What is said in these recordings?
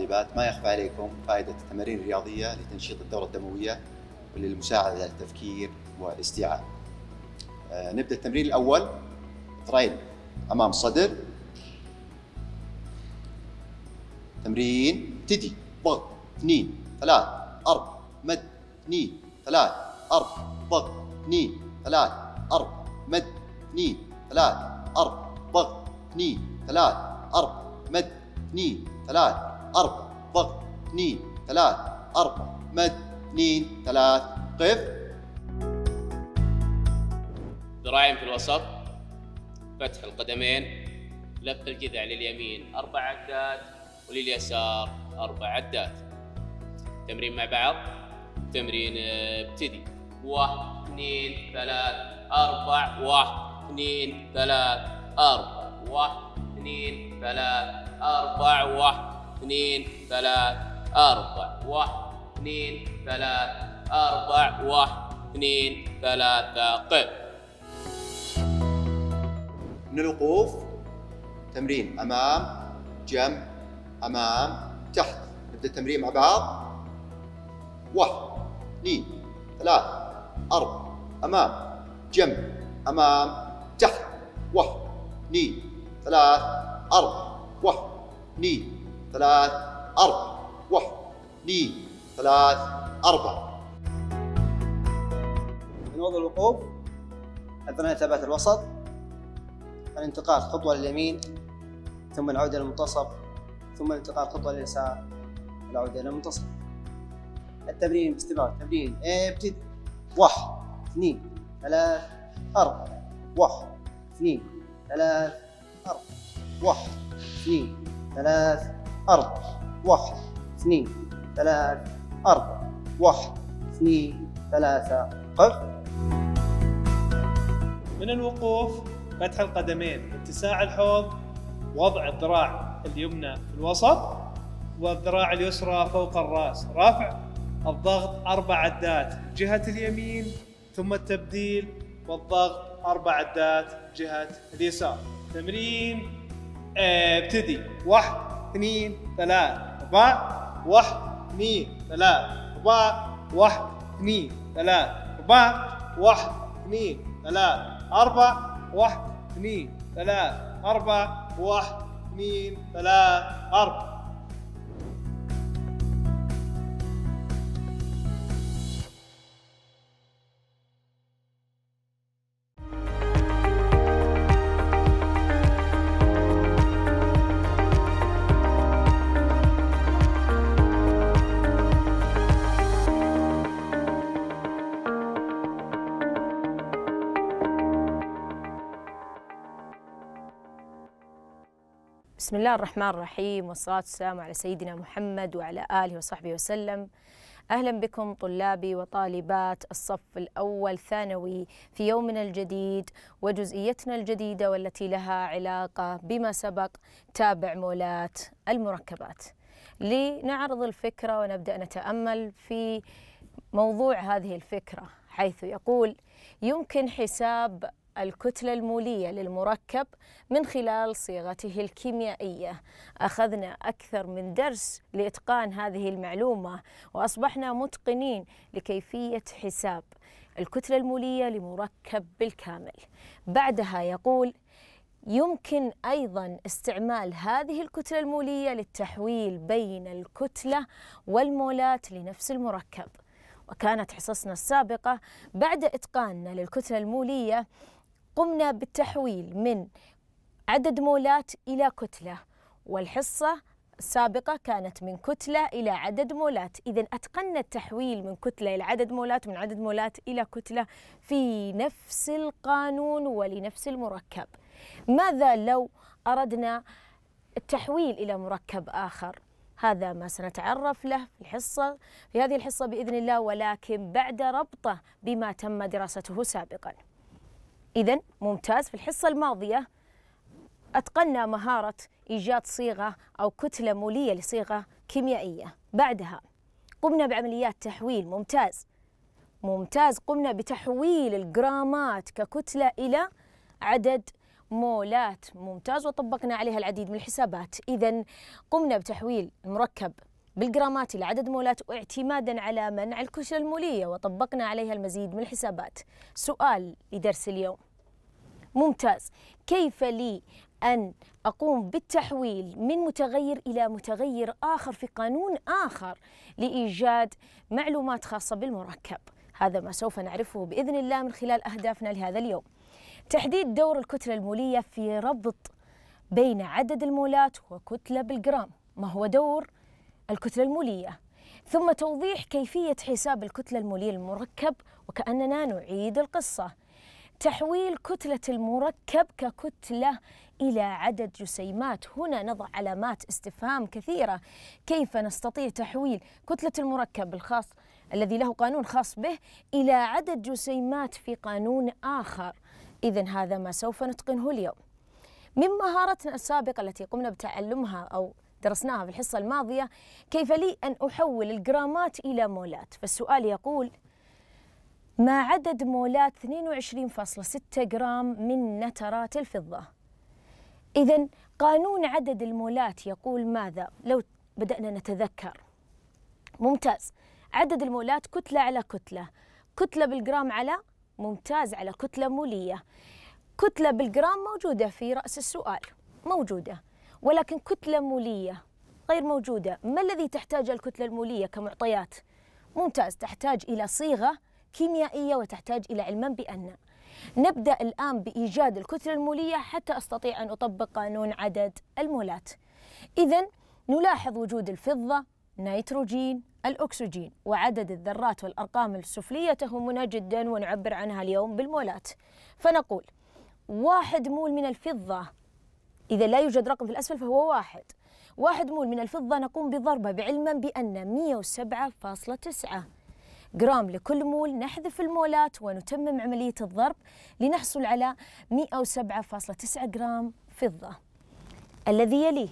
الطالبات ما يخفى عليكم فائدة التمارين الرياضية لتنشيط الدورة الدموية وللمساعدة على التفكير والاستيعاب. آه، نبدأ التمرين الأول ترين أمام الصدر الجذع لليمين أربع عدات ولليسار أربع عدات تمرين مع بعض تمرين آه، ابتدي واحد اثنين ثلاث أربع واحد اثنين ثلاث أربع واحد اثنين ثلاث أربع واحد اثنين ثلاث أربع واحد اثنين ثلاث أربع واحد اثنين ثلاثة قف من الوقوف تمرين امام جنب امام تحت نبدا التمرين مع بعض واحد اثنين ثلاث اربع امام جنب امام تحت واحد اثنين ثلاث اربع واحد اثنين ثلاث اربع واحد اثنين ثلاث اربع من وضع الوقوف عندنا ثبات الوسط الانتقال خطوه لليمين ثم العودة للمنتصف ثم التقاء خطوة لليسار العودة للمنتصف التمرين باستمرار تمرين إيه، ابتدي واحد اثنين ثلاث أربعة واحد اثنين ثلاث أربعة واحد اثنين ثلاث أربعة واحد اثنين ثلاث أربعة واحد اثنين ثلاثة قف من الوقوف فتح القدمين اتساع الحوض وضع الذراع اليمنى في الوسط والذراع اليسرى فوق الراس رفع الضغط اربع عدات جهه اليمين ثم التبديل والضغط اربع عدات جهه اليسار تمرين آه، ابتدي واحد اثنين ثلاث اربع واحد اثنين ثلاث اربع واحد اثنين ثلاث اربع واحد اثنين ثلاث اربع واحد اثنين ثلاث أربع واحد اثنين ثلاث أربع الله الرحمن الرحيم والصلاة والسلام على سيدنا محمد وعلى آله وصحبه وسلم أهلا بكم طلابي وطالبات الصف الأول ثانوي في يومنا الجديد وجزئيتنا الجديدة والتي لها علاقة بما سبق تابع مولات المركبات لنعرض الفكرة ونبدأ نتأمل في موضوع هذه الفكرة حيث يقول يمكن حساب الكتلة المولية للمركب من خلال صيغته الكيميائية أخذنا أكثر من درس لإتقان هذه المعلومة وأصبحنا متقنين لكيفية حساب الكتلة المولية لمركب بالكامل بعدها يقول يمكن أيضا استعمال هذه الكتلة المولية للتحويل بين الكتلة والمولات لنفس المركب وكانت حصصنا السابقة بعد إتقاننا للكتلة المولية قمنا بالتحويل من عدد مولات إلى كتلة والحصة السابقة كانت من كتلة إلى عدد مولات إذا أتقنا التحويل من كتلة إلى عدد مولات من عدد مولات إلى كتلة في نفس القانون ولنفس المركب ماذا لو أردنا التحويل إلى مركب آخر هذا ما سنتعرف له في الحصة في هذه الحصة بإذن الله ولكن بعد ربطه بما تم دراسته سابقاً إذا ممتاز في الحصة الماضية أتقنا مهارة إيجاد صيغة أو كتلة مولية لصيغة كيميائية بعدها قمنا بعمليات تحويل ممتاز ممتاز قمنا بتحويل الجرامات ككتلة إلى عدد مولات ممتاز وطبقنا عليها العديد من الحسابات إذا قمنا بتحويل المركب بالجرامات لعدد مولات واعتمادا على منع الكتلة المولية وطبقنا عليها المزيد من الحسابات سؤال لدرس اليوم ممتاز كيف لي أن أقوم بالتحويل من متغير إلى متغير آخر في قانون آخر لإيجاد معلومات خاصة بالمركب هذا ما سوف نعرفه بإذن الله من خلال أهدافنا لهذا اليوم تحديد دور الكتلة المولية في ربط بين عدد المولات وكتلة بالجرام ما هو دور الكتلة المولية ثم توضيح كيفية حساب الكتلة المولية المركب وكأننا نعيد القصة تحويل كتلة المركب ككتلة إلى عدد جسيمات هنا نضع علامات استفهام كثيرة كيف نستطيع تحويل كتلة المركب الخاص الذي له قانون خاص به إلى عدد جسيمات في قانون آخر إذا هذا ما سوف نتقنه اليوم من مهارتنا السابقة التي قمنا بتعلمها أو درسناها في الحصة الماضية كيف لي أن أحول الجرامات إلى مولات فالسؤال يقول ما عدد مولات 22.6 جرام من نترات الفضة إذا قانون عدد المولات يقول ماذا لو بدأنا نتذكر ممتاز عدد المولات كتلة على كتلة كتلة بالجرام على ممتاز على كتلة مولية كتلة بالجرام موجودة في رأس السؤال موجودة ولكن كتلة مولية غير موجودة ما الذي تحتاج الكتلة المولية كمعطيات؟ ممتاز تحتاج إلى صيغة كيميائية وتحتاج إلى علما بأن نبدأ الآن بإيجاد الكتلة المولية حتى أستطيع أن أطبق قانون عدد المولات إذا نلاحظ وجود الفضة نيتروجين الأكسجين وعدد الذرات والأرقام السفلية تهمنا جدا ونعبر عنها اليوم بالمولات فنقول واحد مول من الفضة إذا لا يوجد رقم في الأسفل فهو واحد واحد مول من الفضة نقوم بضربه بعلما بأن 107.9 جرام لكل مول نحذف المولات ونتمم عملية الضرب لنحصل على 107.9 جرام فضة الذي يليه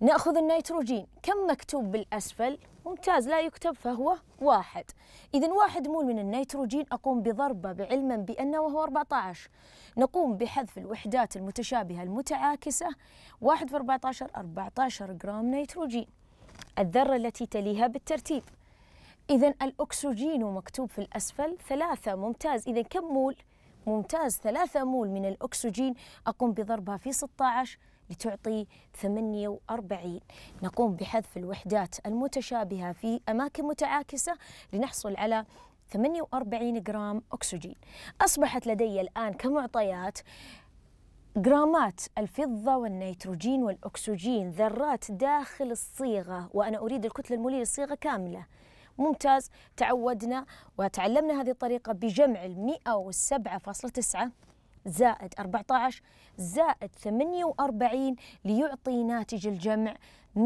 نأخذ النيتروجين كم مكتوب بالأسفل؟ ممتاز لا يكتب فهو واحد إذا واحد مول من النيتروجين أقوم بضربه بعلما بأنه وهو 14 نقوم بحذف الوحدات المتشابهة المتعاكسة واحد في 14 14 جرام نيتروجين الذرة التي تليها بالترتيب إذا الأكسجين مكتوب في الأسفل ثلاثة ممتاز إذا كم مول؟ ممتاز ثلاثة مول من الأكسجين أقوم بضربها في 16 لتعطي 48 نقوم بحذف الوحدات المتشابهة في أماكن متعاكسة لنحصل على 48 جرام أكسجين أصبحت لدي الآن كمعطيات جرامات الفضة والنيتروجين والأكسجين ذرات داخل الصيغة وأنا أريد الكتلة المولية للصيغة كاملة ممتاز تعودنا وتعلمنا هذه الطريقة بجمع ال 107.9 زائد 14 زائد 48 ليعطي ناتج الجمع 169.9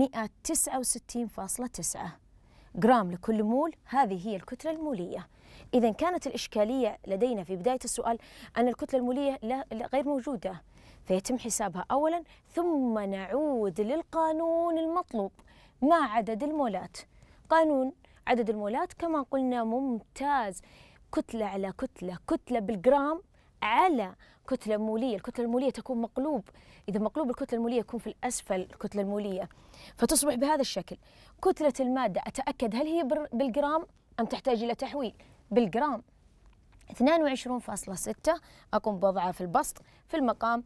جرام لكل مول هذه هي الكتلة المولية إذا كانت الإشكالية لدينا في بداية السؤال أن الكتلة المولية لا غير موجودة فيتم حسابها أولا ثم نعود للقانون المطلوب ما عدد المولات قانون عدد المولات كما قلنا ممتاز كتلة على كتلة كتلة بالجرام على كتلة مولية الكتلة المولية تكون مقلوب إذا مقلوب الكتلة المولية يكون في الأسفل الكتلة المولية فتصبح بهذا الشكل كتلة المادة أتأكد هل هي بالجرام أم تحتاج إلى تحويل بالجرام 22.6 أقوم بوضعها في البسط في المقام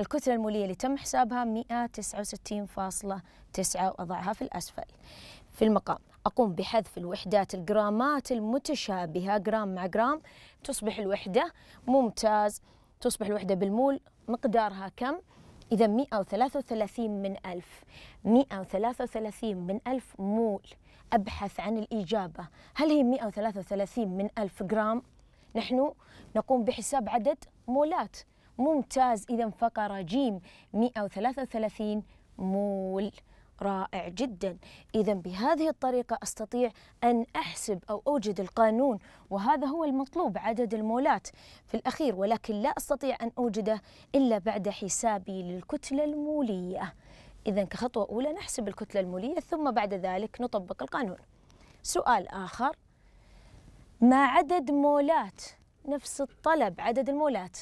الكتلة المولية اللي تم حسابها 169.9 وأضعها في الأسفل في المقام أقوم بحذف الوحدات الجرامات المتشابهة جرام مع جرام تصبح الوحدة ممتاز تصبح الوحدة بالمول مقدارها كم؟ إذا 133 من ألف 133 من ألف مول أبحث عن الإجابة هل هي 133 من ألف جرام؟ نحن نقوم بحساب عدد مولات ممتاز إذا فقرة جيم 133 مول رائع جدا إذا بهذه الطريقة أستطيع أن أحسب أو أوجد القانون وهذا هو المطلوب عدد المولات في الأخير ولكن لا أستطيع أن أوجده إلا بعد حسابي للكتلة المولية إذا كخطوة أولى نحسب الكتلة المولية ثم بعد ذلك نطبق القانون سؤال آخر ما عدد مولات نفس الطلب عدد المولات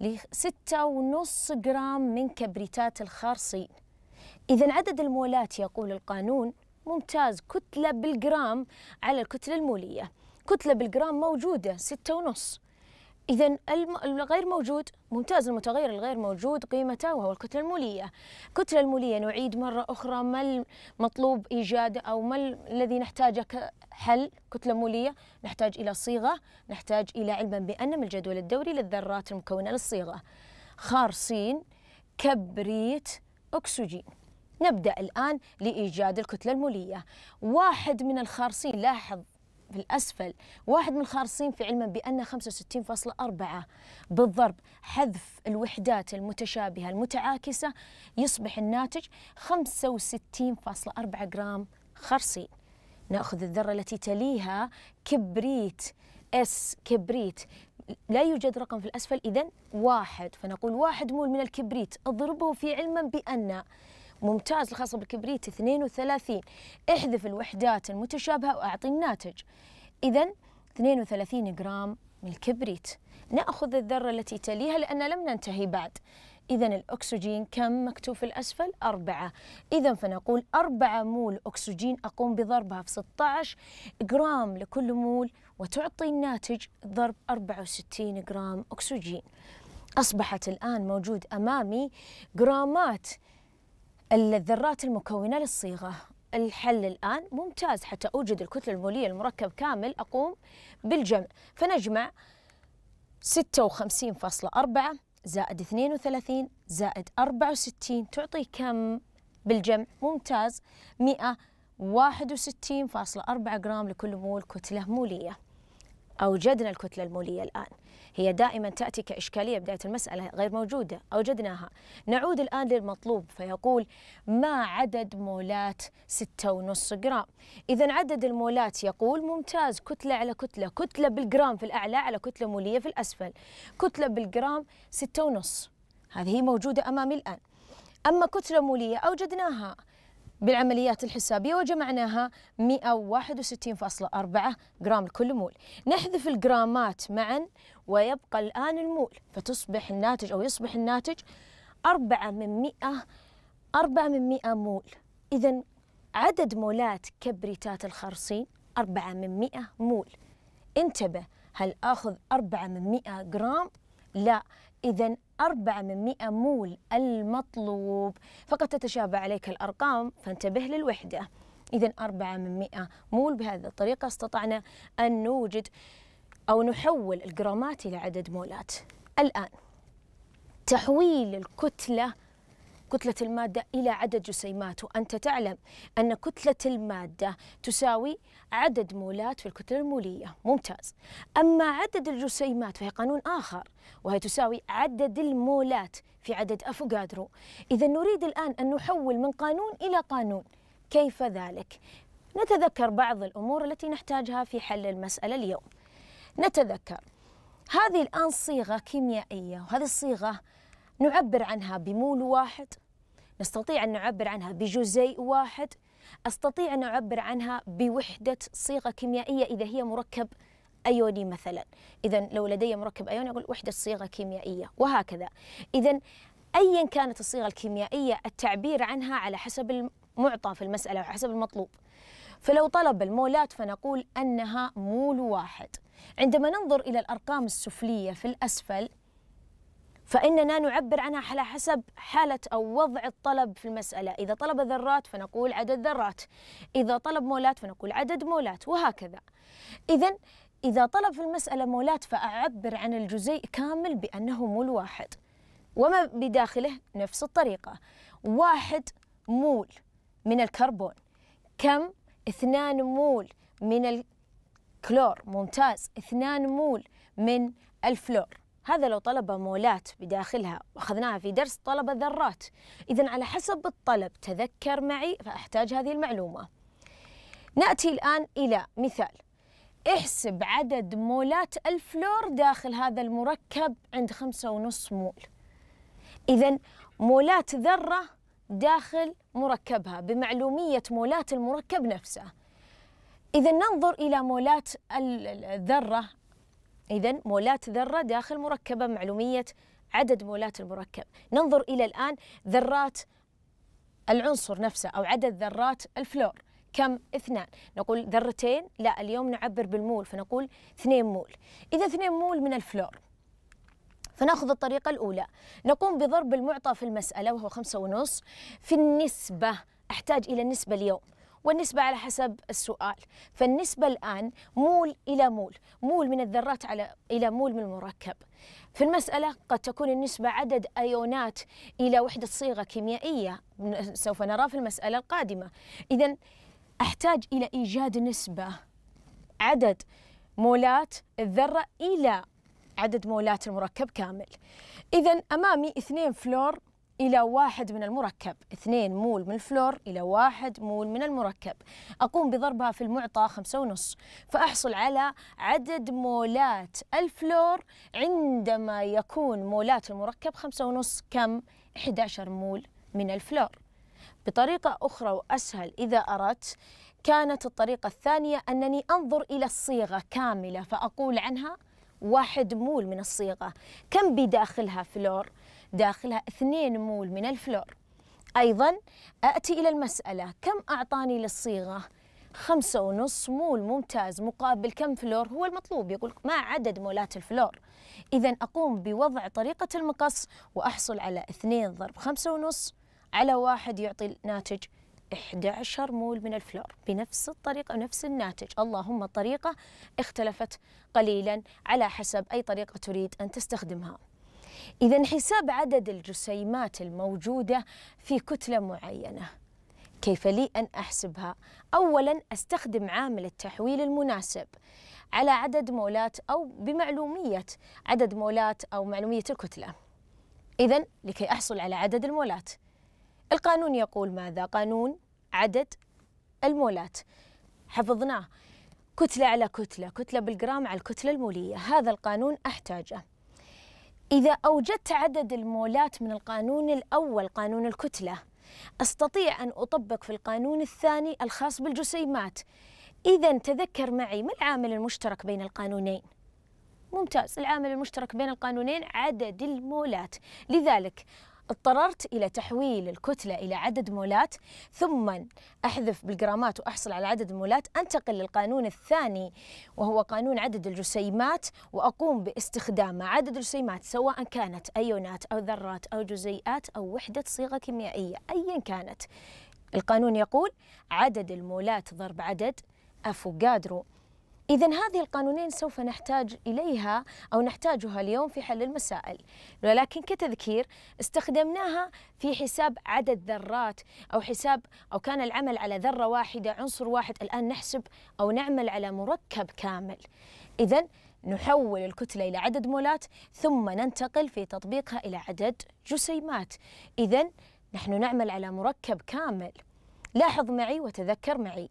لستة ونص جرام من كبريتات الخرصين إذا عدد المولات يقول القانون ممتاز كتلة بالجرام على الكتلة المولية كتلة بالجرام موجودة ستة ونص إذا الغير موجود ممتاز المتغير الغير موجود قيمته وهو الكتلة المولية الكتلة المولية نعيد مرة أخرى ما المطلوب إيجاده أو ما الذي نحتاجه كحل كتلة مولية نحتاج إلى صيغة نحتاج إلى علما بأن من الجدول الدوري للذرات المكونة للصيغة خارصين كبريت أكسجين نبدأ الآن لإيجاد الكتلة المولية واحد من الخارصين لاحظ في الأسفل واحد من الخارصين في علما بأن 65.4 بالضرب حذف الوحدات المتشابهة المتعاكسة يصبح الناتج 65.4 جرام خرصين نأخذ الذرة التي تليها كبريت اس كبريت لا يوجد رقم في الأسفل إذا واحد فنقول واحد مول من الكبريت اضربه في علما بأن ممتاز الخاصة بالكبريت 32 احذف الوحدات المتشابهة وأعطي الناتج إذا 32 جرام من الكبريت نأخذ الذرة التي تليها لأن لم ننتهي بعد إذا الأكسجين كم مكتوب في الأسفل؟ أربعة إذا فنقول أربعة مول أكسجين أقوم بضربها في 16 جرام لكل مول وتعطي الناتج ضرب 64 جرام أكسجين أصبحت الآن موجود أمامي جرامات الذرات المكونة للصيغة الحل الآن ممتاز حتى أوجد الكتلة المولية المركب كامل أقوم بالجمع فنجمع 56.4 زائد 32 زائد 64 تعطي كم بالجمع ممتاز 161.4 جرام لكل مول كتلة مولية أوجدنا الكتلة المولية الآن هي دائما تأتي كإشكالية بداية المسألة غير موجودة أوجدناها نعود الآن للمطلوب فيقول ما عدد مولات ستة ونص جرام إذا عدد المولات يقول ممتاز كتلة على كتلة كتلة بالجرام في الأعلى على كتلة مولية في الأسفل كتلة بالجرام ستة ونص هذه موجودة أمامي الآن أما كتلة مولية أوجدناها بالعمليات الحسابية وجمعناها 161.4 جرام لكل مول نحذف الجرامات معا ويبقى الآن المول فتصبح الناتج أو يصبح الناتج أربعة من مئة أربعة من مئة مول إذا عدد مولات كبريتات الخرصين أربعة من مئة مول انتبه هل آخذ أربعة من مئة جرام؟ لا إذا أربعة من مئة مول المطلوب فقد تتشابه عليك الأرقام فانتبه للوحدة إذا أربعة من مئة مول بهذه الطريقة استطعنا أن نوجد أو نحول الجرامات إلى عدد مولات الآن تحويل الكتلة كتلة المادة إلى عدد جسيمات وأنت تعلم أن كتلة المادة تساوي عدد مولات في الكتلة المولية ممتاز أما عدد الجسيمات فهي قانون آخر وهي تساوي عدد المولات في عدد أفوغادرو إذا نريد الآن أن نحول من قانون إلى قانون كيف ذلك؟ نتذكر بعض الأمور التي نحتاجها في حل المسألة اليوم نتذكر هذه الآن صيغة كيميائية وهذه الصيغة نعبر عنها بمول واحد نستطيع أن نعبر عنها بجزيء واحد أستطيع أن أعبر عنها بوحدة صيغة كيميائية إذا هي مركب أيوني مثلا إذا لو لدي مركب أيوني أقول وحدة صيغة كيميائية وهكذا إذا أيا كانت الصيغة الكيميائية التعبير عنها على حسب المعطى في المسألة وحسب المطلوب فلو طلب المولات فنقول أنها مول واحد عندما ننظر إلى الأرقام السفلية في الأسفل فإننا نعبر عنها على حسب حالة أو وضع الطلب في المسألة إذا طلب ذرات فنقول عدد ذرات إذا طلب مولات فنقول عدد مولات وهكذا إذا إذا طلب في المسألة مولات فأعبر عن الجزيء كامل بأنه مول واحد وما بداخله نفس الطريقة واحد مول من الكربون كم اثنان مول من كلور ممتاز 2 مول من الفلور هذا لو طلب مولات بداخلها واخذناها في درس طلب ذرات إذا على حسب الطلب تذكر معي فأحتاج هذه المعلومة نأتي الآن إلى مثال احسب عدد مولات الفلور داخل هذا المركب عند خمسة ونص مول إذا مولات ذرة داخل مركبها بمعلومية مولات المركب نفسه إذا ننظر إلى مولات الذرة إذا مولات ذرة داخل مركبة معلومية عدد مولات المركب ننظر إلى الآن ذرات العنصر نفسه أو عدد ذرات الفلور كم اثنان نقول ذرتين لا اليوم نعبر بالمول فنقول اثنين مول إذا اثنين مول من الفلور فناخذ الطريقة الأولى نقوم بضرب المعطى في المسألة وهو خمسة ونص في النسبة أحتاج إلى النسبة اليوم والنسبة على حسب السؤال فالنسبة الآن مول إلى مول مول من الذرات على إلى مول من المركب في المسألة قد تكون النسبة عدد أيونات إلى وحدة صيغة كيميائية سوف نرى في المسألة القادمة إذا أحتاج إلى إيجاد نسبة عدد مولات الذرة إلى عدد مولات المركب كامل إذا أمامي اثنين فلور إلى واحد من المركب اثنين مول من الفلور إلى واحد مول من المركب أقوم بضربها في المعطى خمسة ونص فأحصل على عدد مولات الفلور عندما يكون مولات المركب خمسة ونص كم 11 مول من الفلور بطريقة أخرى وأسهل إذا أردت كانت الطريقة الثانية أنني أنظر إلى الصيغة كاملة فأقول عنها واحد مول من الصيغة كم بداخلها فلور؟ داخلها 2 مول من الفلور أيضا أتي إلى المسألة كم أعطاني للصيغة خمسة ونص مول ممتاز مقابل كم فلور هو المطلوب يقول ما عدد مولات الفلور إذا أقوم بوضع طريقة المقص وأحصل على اثنين ضرب خمسة ونص على واحد يعطي الناتج 11 مول من الفلور بنفس الطريقة ونفس الناتج اللهم الطريقة اختلفت قليلا على حسب أي طريقة تريد أن تستخدمها إذا حساب عدد الجسيمات الموجودة في كتلة معينة كيف لي أن أحسبها؟ أولا أستخدم عامل التحويل المناسب على عدد مولات أو بمعلومية عدد مولات أو معلومية الكتلة إذا لكي أحصل على عدد المولات القانون يقول ماذا؟ قانون عدد المولات حفظناه كتلة على كتلة كتلة بالجرام على الكتلة المولية هذا القانون أحتاجه إذا أوجدت عدد المولات من القانون الأول قانون الكتلة أستطيع أن أطبق في القانون الثاني الخاص بالجسيمات إذا تذكر معي ما العامل المشترك بين القانونين؟ ممتاز العامل المشترك بين القانونين عدد المولات لذلك اضطررت إلى تحويل الكتلة إلى عدد مولات ثم أحذف بالجرامات وأحصل على عدد المولات أنتقل للقانون الثاني وهو قانون عدد الجسيمات وأقوم باستخدام عدد الجسيمات سواء كانت أيونات أو ذرات أو جزيئات أو وحدة صيغة كيميائية أيا كانت القانون يقول عدد المولات ضرب عدد أفوكادرو إذا هذه القانونين سوف نحتاج إليها أو نحتاجها اليوم في حل المسائل، ولكن كتذكير استخدمناها في حساب عدد ذرات أو حساب أو كان العمل على ذرة واحدة عنصر واحد، الآن نحسب أو نعمل على مركب كامل. إذا نحول الكتلة إلى عدد مولات ثم ننتقل في تطبيقها إلى عدد جسيمات. إذا نحن نعمل على مركب كامل. لاحظ معي وتذكر معي.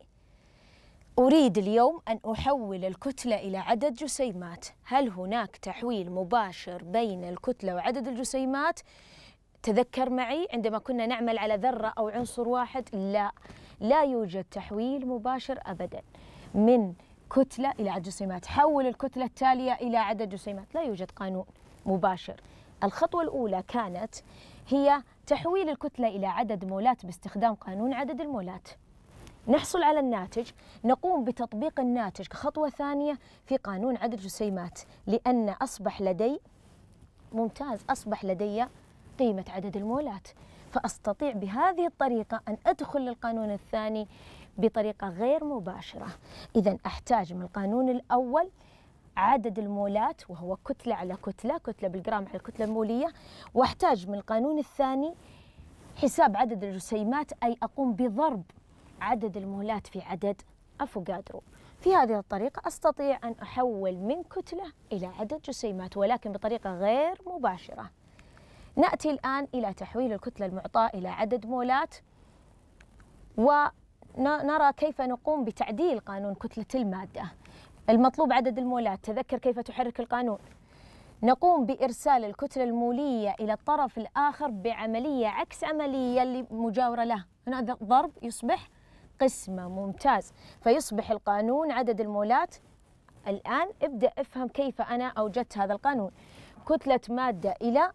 أريد اليوم أن أحول الكتلة إلى عدد جسيمات هل هناك تحويل مباشر بين الكتلة وعدد الجسيمات؟ تذكر معي عندما كنا نعمل على ذرة أو عنصر واحد لا لا يوجد تحويل مباشر أبدا من كتلة إلى عدد جسيمات حول الكتلة التالية إلى عدد جسيمات لا يوجد قانون مباشر الخطوة الأولى كانت هي تحويل الكتلة إلى عدد مولات باستخدام قانون عدد المولات نحصل على الناتج نقوم بتطبيق الناتج كخطوة ثانية في قانون عدد الجسيمات لأن أصبح لدي ممتاز أصبح لدي قيمة عدد المولات فأستطيع بهذه الطريقة أن أدخل للقانون الثاني بطريقة غير مباشرة إذا أحتاج من القانون الأول عدد المولات وهو كتلة على كتلة كتلة بالجرام على الكتلة المولية واحتاج من القانون الثاني حساب عدد الجسيمات أي أقوم بضرب عدد المولات في عدد أفوكادرو في هذه الطريقة أستطيع أن أحول من كتلة إلى عدد جسيمات ولكن بطريقة غير مباشرة نأتي الآن إلى تحويل الكتلة المعطاة إلى عدد مولات ونرى كيف نقوم بتعديل قانون كتلة المادة المطلوب عدد المولات تذكر كيف تحرك القانون نقوم بإرسال الكتلة المولية إلى الطرف الآخر بعملية عكس عملية مجاورة له هنا ضرب يصبح قسمة ممتاز فيصبح القانون عدد المولات الآن ابدأ افهم كيف أنا أوجدت هذا القانون كتلة مادة إلى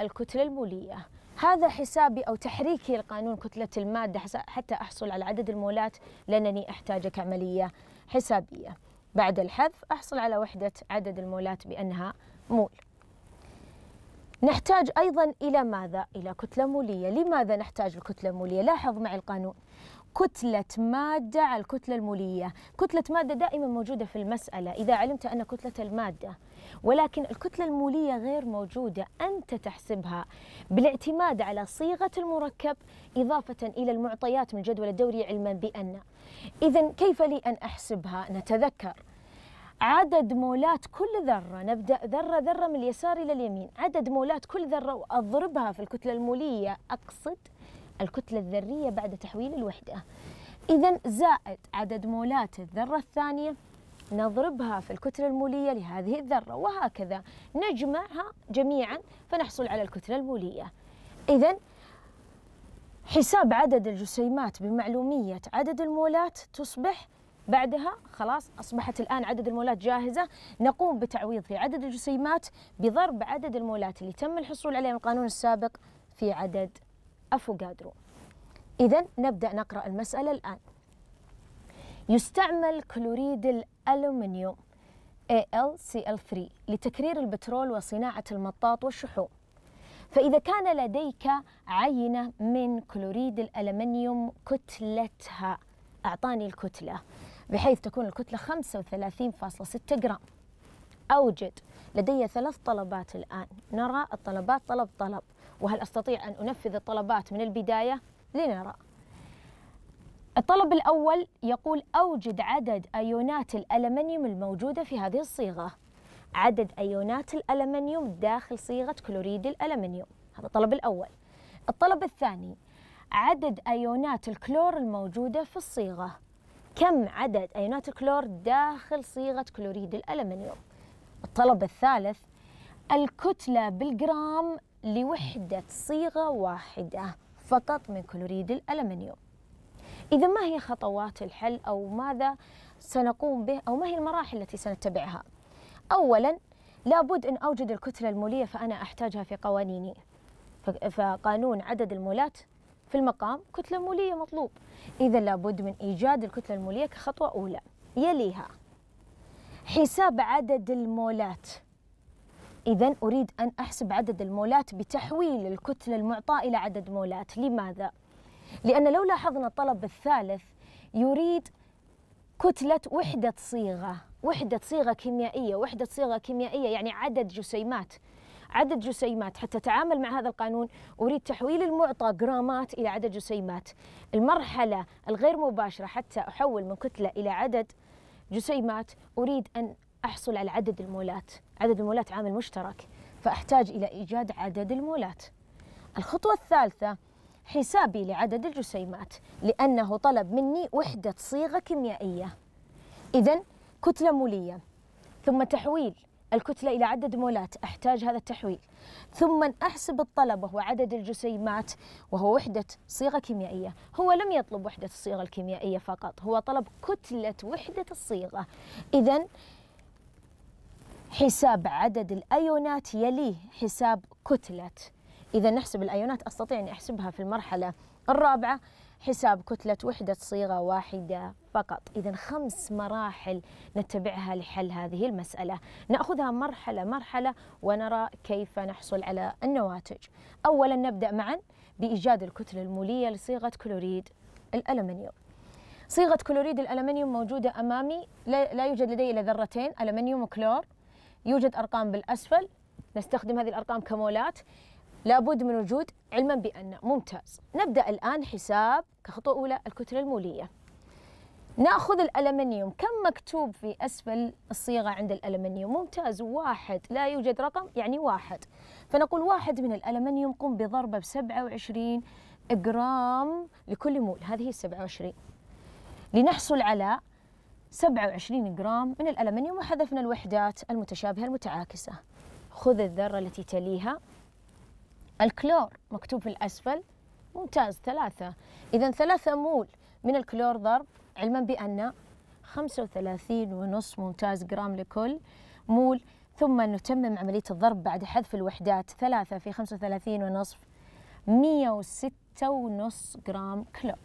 الكتلة المولية هذا حسابي أو تحريكي لقانون كتلة المادة حتى أحصل على عدد المولات لأنني أحتاجه كعملية حسابية بعد الحذف أحصل على وحدة عدد المولات بأنها مول نحتاج أيضا إلى ماذا؟ إلى كتلة مولية لماذا نحتاج الكتلة المولية؟ لاحظ معي القانون كتلة مادة على الكتلة المولية كتلة مادة دائما موجودة في المسألة إذا علمت أن كتلة المادة ولكن الكتلة المولية غير موجودة أنت تحسبها بالاعتماد على صيغة المركب إضافة إلى المعطيات من الجدول الدوري علما بأن إذا كيف لي أن أحسبها نتذكر عدد مولات كل ذرة نبدأ ذرة ذرة من اليسار إلى اليمين عدد مولات كل ذرة وأضربها في الكتلة المولية أقصد الكتلة الذرية بعد تحويل الوحدة إذا زائد عدد مولات الذرة الثانية نضربها في الكتلة المولية لهذه الذرة وهكذا نجمعها جميعا فنحصل على الكتلة المولية إذا حساب عدد الجسيمات بمعلومية عدد المولات تصبح بعدها خلاص أصبحت الآن عدد المولات جاهزة نقوم بتعويض في عدد الجسيمات بضرب عدد المولات اللي تم الحصول عليه من القانون السابق في عدد أفوغادرو إذا نبدأ نقرأ المسألة الآن يستعمل كلوريد الألومنيوم AlCl3 لتكرير البترول وصناعة المطاط والشحوم فإذا كان لديك عينة من كلوريد الألمنيوم كتلتها أعطاني الكتلة بحيث تكون الكتلة 35.6 جرام أوجد لدي ثلاث طلبات الآن نرى الطلبات طلب طلب وهل أستطيع أن أنفذ الطلبات من البداية لنرى الطلب الأول يقول أوجد عدد أيونات الألمنيوم الموجودة في هذه الصيغة عدد أيونات الألمنيوم داخل صيغة كلوريد الألمنيوم هذا الطلب الأول الطلب الثاني عدد أيونات الكلور الموجودة في الصيغة كم عدد أيونات الكلور داخل صيغة كلوريد الألمنيوم الطلب الثالث الكتلة بالجرام لوحدة صيغة واحدة فقط من كلوريد الألمنيوم إذا ما هي خطوات الحل أو ماذا سنقوم به أو ما هي المراحل التي سنتبعها أولا لابد أن أوجد الكتلة المولية فأنا أحتاجها في قوانيني فقانون عدد المولات في المقام كتلة مولية مطلوب إذا لابد من إيجاد الكتلة المولية كخطوة أولى يليها حساب عدد المولات إذا أريد أن أحسب عدد المولات بتحويل الكتلة المعطاة إلى عدد مولات لماذا؟ لأن لو لاحظنا الطلب الثالث يريد كتلة وحدة صيغة وحدة صيغة كيميائية وحدة صيغة كيميائية يعني عدد جسيمات عدد جسيمات حتى أتعامل مع هذا القانون أريد تحويل المعطى جرامات إلى عدد جسيمات المرحلة الغير مباشرة حتى أحول من كتلة إلى عدد جسيمات أريد أن أحصل على عدد المولات عدد المولات عامل مشترك فأحتاج إلى إيجاد عدد المولات الخطوة الثالثة حسابي لعدد الجسيمات لأنه طلب مني وحدة صيغة كيميائية إذا كتلة مولية ثم تحويل الكتلة إلى عدد مولات أحتاج هذا التحويل ثم أحسب الطلب وهو عدد الجسيمات وهو وحدة صيغة كيميائية هو لم يطلب وحدة الصيغة الكيميائية فقط هو طلب كتلة وحدة الصيغة إذا حساب عدد الأيونات يليه حساب كتلة إذا نحسب الأيونات أستطيع أن أحسبها في المرحلة الرابعة حساب كتلة وحدة صيغة واحدة فقط إذا خمس مراحل نتبعها لحل هذه المسألة نأخذها مرحلة مرحلة ونرى كيف نحصل على النواتج أولا نبدأ معا بإيجاد الكتلة المولية لصيغة كلوريد الألمنيوم صيغة كلوريد الألمنيوم موجودة أمامي لا يوجد لدي إلا ذرتين ألمنيوم وكلور يوجد أرقام بالأسفل نستخدم هذه الأرقام كمولات لابد من وجود علما بأن ممتاز نبدأ الآن حساب كخطوة أولى الكتلة المولية ناخذ الالمنيوم كم مكتوب في اسفل الصيغه عند الالمنيوم ممتاز واحد لا يوجد رقم يعني واحد فنقول واحد من الالمنيوم قم بضربه ب 27 جرام لكل مول هذه 27 لنحصل على 27 جرام من الألمنيوم وحذفنا الوحدات المتشابهة المتعاكسة خذ الذرة التي تليها الكلور مكتوب في الأسفل ممتاز ثلاثة إذا ثلاثة مول من الكلور ضرب علما بأن 35 ونص ممتاز جرام لكل مول ثم نتمم عملية الضرب بعد حذف الوحدات ثلاثة في 35 ونصف 106 ونص جرام كلور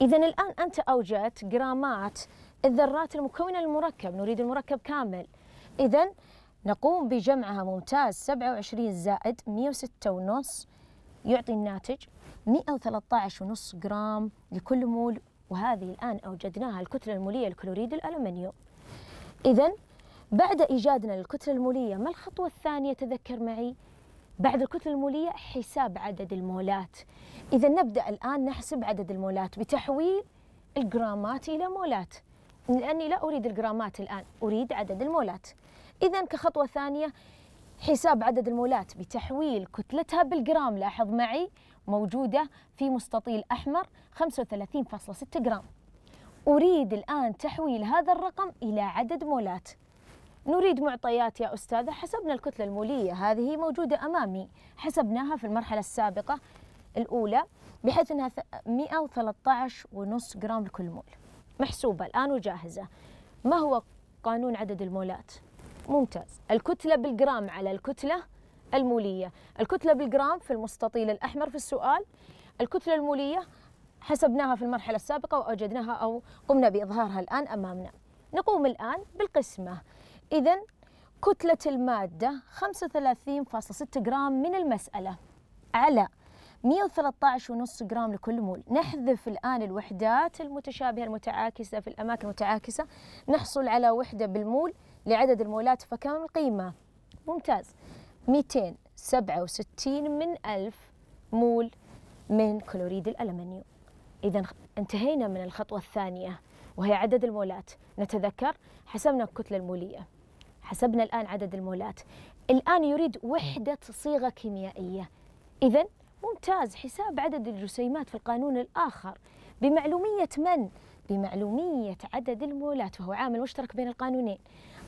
إذا الآن أنت أوجدت جرامات الذرات المكونة للمركب نريد المركب كامل إذا نقوم بجمعها ممتاز 27 زائد 106 ونص يعطي الناتج 113 ونص جرام لكل مول وهذه الآن أوجدناها الكتلة المولية لكلوريد الألمنيوم إذا بعد إيجادنا للكتلة المولية ما الخطوة الثانية تذكر معي بعد الكتلة المولية حساب عدد المولات إذا نبدأ الآن نحسب عدد المولات بتحويل الجرامات إلى مولات لأني لا أريد الجرامات الآن أريد عدد المولات إذا كخطوة ثانية حساب عدد المولات بتحويل كتلتها بالجرام لاحظ معي موجودة في مستطيل أحمر 35.6 جرام أريد الآن تحويل هذا الرقم إلى عدد مولات نريد معطيات يا أستاذة حسبنا الكتلة المولية هذه موجودة أمامي حسبناها في المرحلة السابقة الأولى بحيث أنها 113.5 جرام لكل مول محسوبة الآن وجاهزة ما هو قانون عدد المولات؟ ممتاز الكتلة بالجرام على الكتلة المولية الكتلة بالجرام في المستطيل الأحمر في السؤال الكتلة المولية حسبناها في المرحلة السابقة وأوجدناها أو قمنا بإظهارها الآن أمامنا نقوم الآن بالقسمة إذا كتلة المادة 35.6 جرام من المسألة على 113.5 جرام لكل مول نحذف الآن الوحدات المتشابهة المتعاكسة في الأماكن المتعاكسة نحصل على وحدة بالمول لعدد المولات فكم القيمة ممتاز 267 من ألف مول من كلوريد الألمنيوم إذا انتهينا من الخطوة الثانية وهي عدد المولات نتذكر حسبنا الكتلة المولية حسبنا الآن عدد المولات الآن يريد وحدة صيغة كيميائية إذا ممتاز حساب عدد الجسيمات في القانون الآخر بمعلومية من؟ بمعلومية عدد المولات وهو عامل مشترك بين القانونين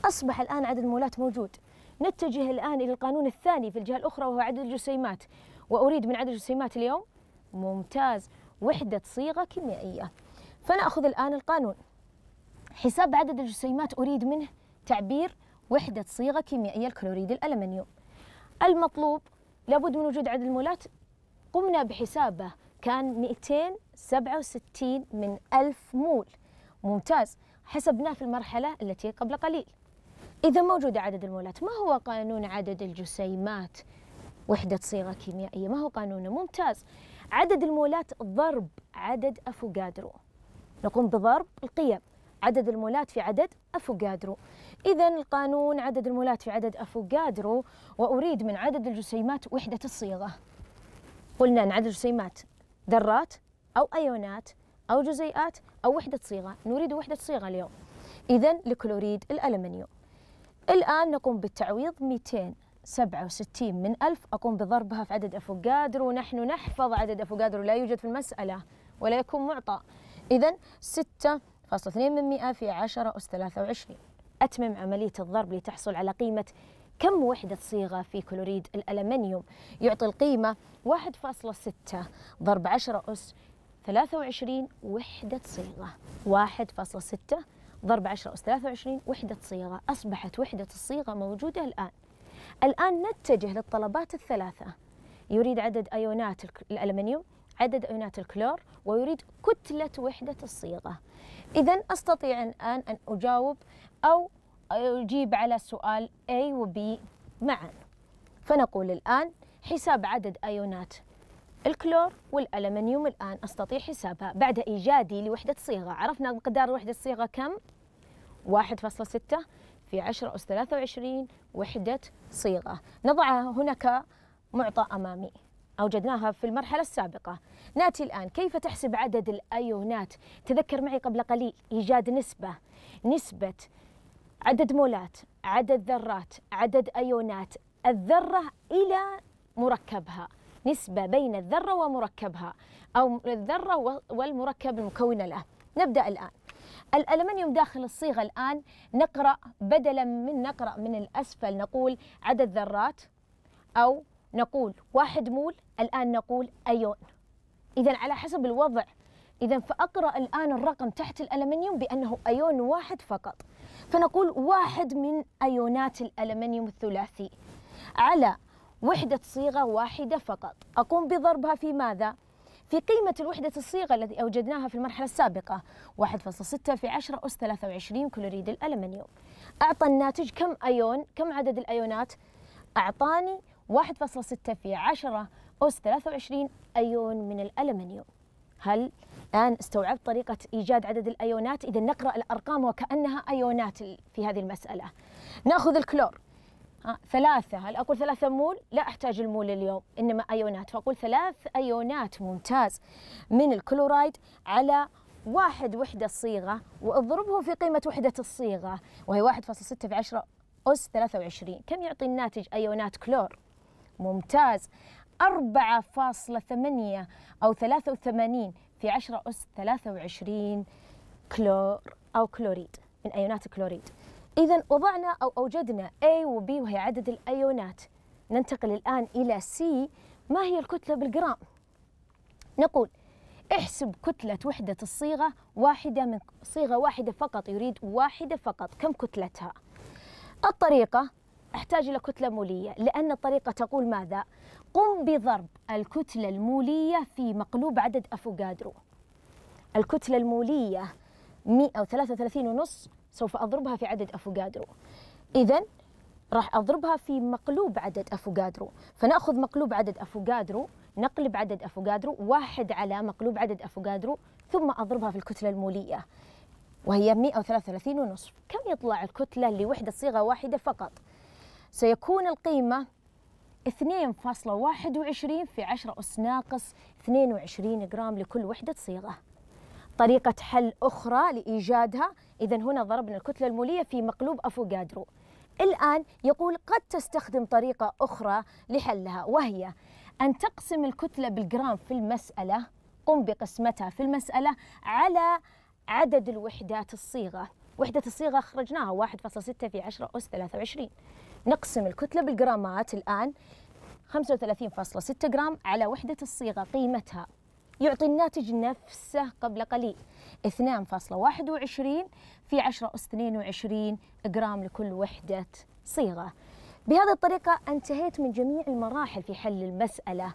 أصبح الآن عدد المولات موجود نتجه الآن إلى القانون الثاني في الجهة الأخرى وهو عدد الجسيمات وأريد من عدد الجسيمات اليوم ممتاز وحدة صيغة كيميائية فنأخذ الآن القانون حساب عدد الجسيمات أريد منه تعبير وحدة صيغة كيميائية الكلوريد الألمنيوم المطلوب لابد من وجود عدد المولات قمنا بحسابه كان 267 من ألف مول ممتاز حسبناه في المرحلة التي قبل قليل إذا موجود عدد المولات ما هو قانون عدد الجسيمات وحدة صيغة كيميائية ما هو قانونه ممتاز عدد المولات ضرب عدد أفوكادرو نقوم بضرب القيم عدد المولات في عدد أفوكادرو إذا القانون عدد المولات في عدد أفوكادرو وأريد من عدد الجسيمات وحدة الصيغة قلنا نعد جسيمات ذرات أو أيونات أو جزيئات أو وحدة صيغة نريد وحدة صيغة اليوم إذا الكلوريد الألمنيوم الآن نقوم بالتعويض 267 من 1000 أقوم بضربها في عدد أفوكادرو ونحن نحفظ عدد أفوكادرو لا يوجد في المسألة ولا يكون معطى إذا 6.2 من 100 في 10 أس 23 أتمم عملية الضرب لتحصل على قيمة كم وحدة صيغة في كلوريد الألمنيوم يعطي القيمة 1.6 ضرب 10 أس 23 وحدة صيغة 1.6 ضرب 10 أس 23 وحدة صيغة أصبحت وحدة الصيغة موجودة الآن الآن نتجه للطلبات الثلاثة يريد عدد أيونات الألمنيوم عدد أيونات الكلور ويريد كتلة وحدة الصيغة إذا أستطيع الآن أن أجاوب أو أجيب على سؤال A و B معا فنقول الآن حساب عدد أيونات الكلور والألمنيوم الآن أستطيع حسابها بعد إيجادي لوحدة صيغة عرفنا مقدار وحدة صيغة كم؟ 1.6 في 10 أس 23 وحدة صيغة نضعها هناك معطى أمامي أوجدناها في المرحلة السابقة نأتي الآن كيف تحسب عدد الأيونات تذكر معي قبل قليل إيجاد نسبة نسبة عدد مولات عدد ذرات عدد أيونات الذرة إلى مركبها نسبة بين الذرة ومركبها أو الذرة والمركب المكون له نبدأ الآن الألمنيوم داخل الصيغة الآن نقرأ بدلا من نقرأ من الأسفل نقول عدد ذرات أو نقول واحد مول الآن نقول أيون إذا على حسب الوضع إذا فأقرأ الآن الرقم تحت الألمنيوم بأنه أيون واحد فقط فنقول واحد من أيونات الألمنيوم الثلاثي على وحدة صيغة واحدة فقط أقوم بضربها في ماذا؟ في قيمة الوحدة الصيغة التي أوجدناها في المرحلة السابقة 1.6 في 10 أس 23 كلوريد الألمنيوم أعطى الناتج كم أيون؟ كم عدد الأيونات؟ أعطاني 1.6 في 10 أس 23 أيون من الألمنيوم هل الآن استوعبت طريقة إيجاد عدد الأيونات إذا نقرأ الأرقام وكأنها أيونات في هذه المسألة نأخذ الكلور ها ثلاثة هل أقول ثلاثة مول؟ لا أحتاج المول اليوم إنما أيونات فأقول ثلاث أيونات ممتاز من الكلورايد على واحد وحدة صيغة واضربه في قيمة وحدة الصيغة وهي 1.6 في 10 أس 23 كم يعطي الناتج أيونات كلور؟ ممتاز 4.8 أو 83 في 10 أس 23 كلور أو كلوريد من أيونات الكلوريد إذا وضعنا أو أوجدنا A و B وهي عدد الأيونات ننتقل الآن إلى C ما هي الكتلة بالجرام؟ نقول احسب كتلة وحدة الصيغة واحدة من صيغة واحدة فقط يريد واحدة فقط كم كتلتها؟ الطريقة أحتاج إلى كتلة مولية لأن الطريقة تقول ماذا؟ قم بضرب الكتلة المولية في مقلوب عدد أفوكادرو الكتلة المولية 133 ونص سوف أضربها في عدد أفوكادرو إذا راح أضربها في مقلوب عدد أفوكادرو فنأخذ مقلوب عدد أفوكادرو نقلب عدد أفوكادرو واحد على مقلوب عدد أفوكادرو ثم أضربها في الكتلة المولية وهي 133 كم يطلع الكتلة لوحدة صيغة واحدة فقط سيكون القيمة 2.21 في 10 أس ناقص 22 جرام لكل وحدة صيغة طريقة حل أخرى لإيجادها إذا هنا ضربنا الكتلة المولية في مقلوب أفوكادرو الآن يقول قد تستخدم طريقة أخرى لحلها وهي أن تقسم الكتلة بالجرام في المسألة قم بقسمتها في المسألة على عدد الوحدات الصيغة وحدة الصيغة خرجناها 1.6 في 10 أس 23 نقسم الكتلة بالجرامات الآن 35.6 جرام على وحدة الصيغة قيمتها يعطي الناتج نفسه قبل قليل 2.21 في 10 أس 22 جرام لكل وحدة صيغة بهذه الطريقة انتهيت من جميع المراحل في حل المسألة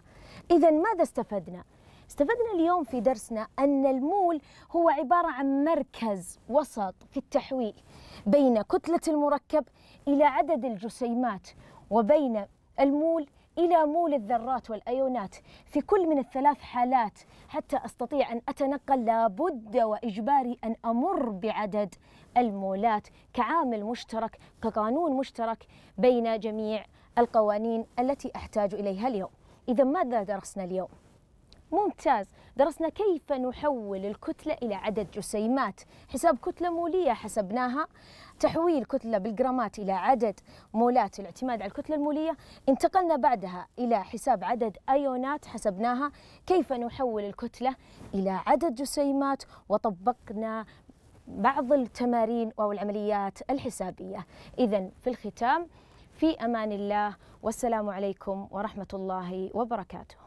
إذا ماذا استفدنا؟ استفدنا اليوم في درسنا أن المول هو عبارة عن مركز وسط في التحويل بين كتلة المركب إلى عدد الجسيمات وبين المول إلى مول الذرات والأيونات في كل من الثلاث حالات حتى أستطيع أن أتنقل لابد وإجباري أن أمر بعدد المولات كعامل مشترك كقانون مشترك بين جميع القوانين التي أحتاج إليها اليوم إذا ماذا درسنا اليوم؟ ممتاز درسنا كيف نحول الكتلة إلى عدد جسيمات حساب كتلة مولية حسبناها تحويل كتلة بالجرامات إلى عدد مولات الاعتماد على الكتلة المولية انتقلنا بعدها إلى حساب عدد أيونات حسبناها كيف نحول الكتلة إلى عدد جسيمات وطبقنا بعض التمارين أو العمليات الحسابية إذا في الختام في أمان الله والسلام عليكم ورحمة الله وبركاته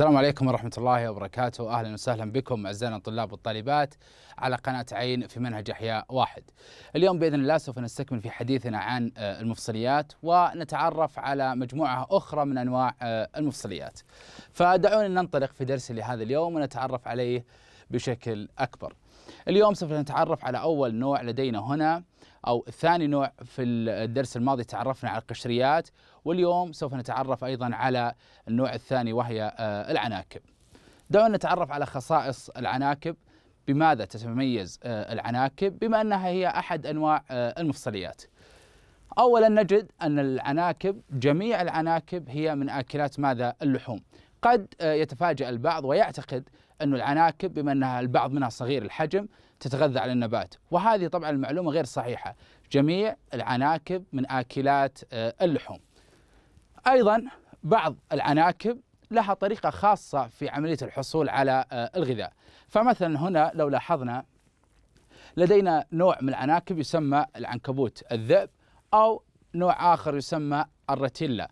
السلام عليكم ورحمة الله وبركاته أهلا وسهلا بكم أعزائنا الطلاب والطالبات على قناة عين في منهج أحياء واحد اليوم بإذن الله سوف نستكمل في حديثنا عن آه، المفصليات ونتعرف على مجموعة أخرى من أنواع آه، المفصليات فدعونا ننطلق في درس لهذا اليوم ونتعرف عليه بشكل أكبر اليوم سوف نتعرف على أول نوع لدينا هنا أو ثاني نوع في الدرس الماضي تعرفنا على القشريات واليوم سوف نتعرف أيضا على النوع الثاني وهي آه، العناكب دعونا نتعرف على خصائص العناكب بماذا تتميز آه، العناكب بما أنها هي أحد أنواع آه، المفصليات أولا نجد أن العناكب جميع العناكب هي من آكلات ماذا اللحوم قد يتفاجأ البعض ويعتقد أن العناكب بما أنها البعض منها صغير الحجم تتغذى على النبات وهذه طبعا المعلومة غير صحيحة جميع العناكب من آكلات اللحوم أيضا بعض العناكب لها طريقة خاصة في عملية الحصول على آه، الغذاء فمثلا هنا لو لاحظنا لدينا نوع من العناكب يسمى العنكبوت الذئب أو نوع آخر يسمى الرتيلا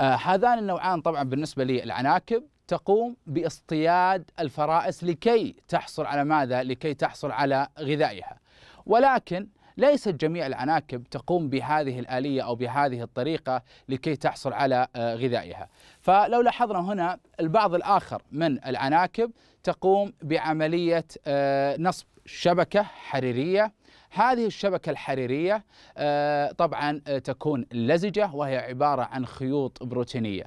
آه، هذان النوعان طبعا بالنسبة للعناكب تقوم باصطياد الفرائس لكي تحصل على ماذا؟ لكي تحصل على غذائها ولكن ليست جميع العناكب تقوم بهذه الآلية أو بهذه الطريقة لكي تحصل على آه، غذائها فلو لاحظنا هنا البعض الآخر من العناكب تقوم بعملية آه، نصب شبكة حريرية هذه الشبكة الحريرية آه، طبعا تكون لزجة وهي عبارة عن خيوط بروتينية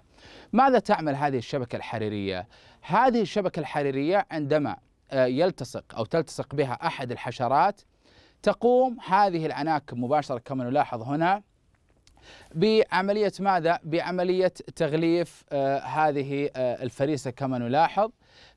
ماذا تعمل هذه الشبكة الحريرية؟ هذه الشبكة الحريرية عندما يلتصق أو تلتصق بها أحد الحشرات تقوم هذه العناكب مباشرة كما نلاحظ هنا بعملية ماذا؟ بعملية تغليف آه، هذه آه، الفريسة كما نلاحظ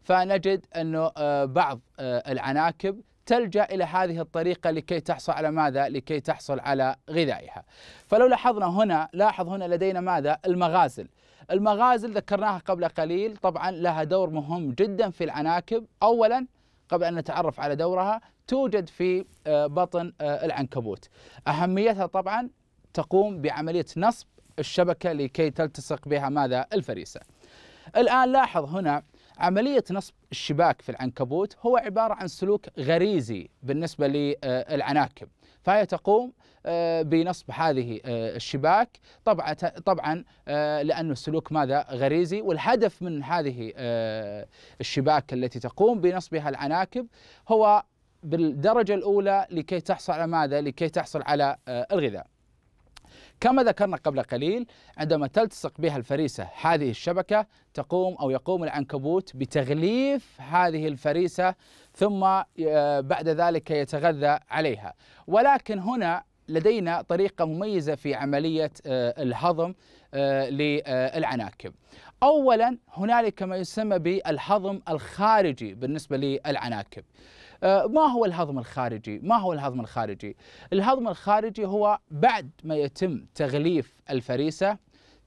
فنجد أنه آه، بعض العناكب تلجا الى هذه الطريقه لكي تحصل على ماذا؟ لكي تحصل على غذائها. فلو لاحظنا هنا لاحظ هنا لدينا ماذا؟ المغازل. المغازل ذكرناها قبل قليل طبعا لها دور مهم جدا في العناكب، اولا قبل أن نتعرف على دورها توجد في آه، بطن آه، العنكبوت أهميتها طبعا تقوم بعملية نصب الشبكة لكي تلتصق بها ماذا الفريسة الآن لاحظ هنا عملية نصب الشباك في العنكبوت هو عبارة عن سلوك غريزي بالنسبة للعناكب فهي تقوم آه، بنصب هذه آه، الشباك طبعا طبعا آه، لانه السلوك ماذا غريزي والهدف من هذه الشباك التي تقوم بنصبها العناكب هو بالدرجه الاولى لكي تحصل على ماذا؟ لكي تحصل على الغذاء. كما ذكرنا قبل قليل عندما تلتصق بها الفريسة هذه الشبكة تقوم أو يقوم العنكبوت بتغليف هذه الفريسة ثم آه، بعد ذلك يتغذى عليها ولكن هنا لدينا طريقة مميزة في عملية آه، الهضم آه، للعناكب أولا هنالك ما يسمى بالهضم الخارجي بالنسبة للعناكب آه، ما هو الهضم الخارجي؟ ما هو الهضم الخارجي؟ الهضم الخارجي هو بعد ما يتم تغليف الفريسة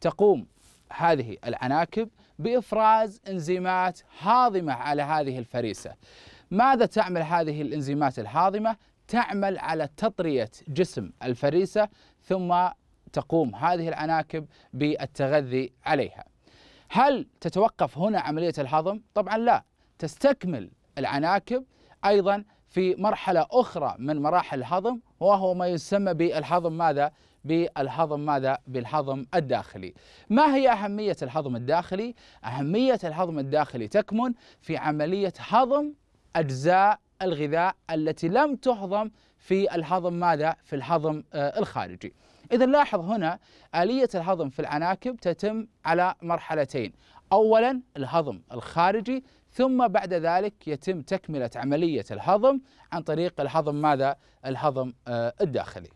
تقوم هذه العناكب بإفراز إنزيمات هاضمة على هذه الفريسة ماذا تعمل هذه الإنزيمات الهاضمة؟ تعمل على تطرية جسم الفريسة ثم تقوم هذه العناكب بالتغذي عليها هل تتوقف هنا عملية الهضم؟ طبعا لا تستكمل العناكب أيضا في مرحلة أخرى من مراحل الهضم وهو ما يسمى بالهضم ماذا؟ بالهضم ماذا؟ بالهضم الداخلي. ما هي أهمية الهضم الداخلي؟ أهمية الهضم الداخلي تكمن في عملية هضم أجزاء الغذاء التي لم تهضم في الهضم ماذا؟ في الهضم آه، الخارجي. إذا لاحظ هنا آلية الهضم في العناكب تتم على مرحلتين، أولا الهضم الخارجي ثم بعد ذلك يتم تكملة عملية الهضم عن طريق الهضم ماذا؟ الهضم آه، الداخلي.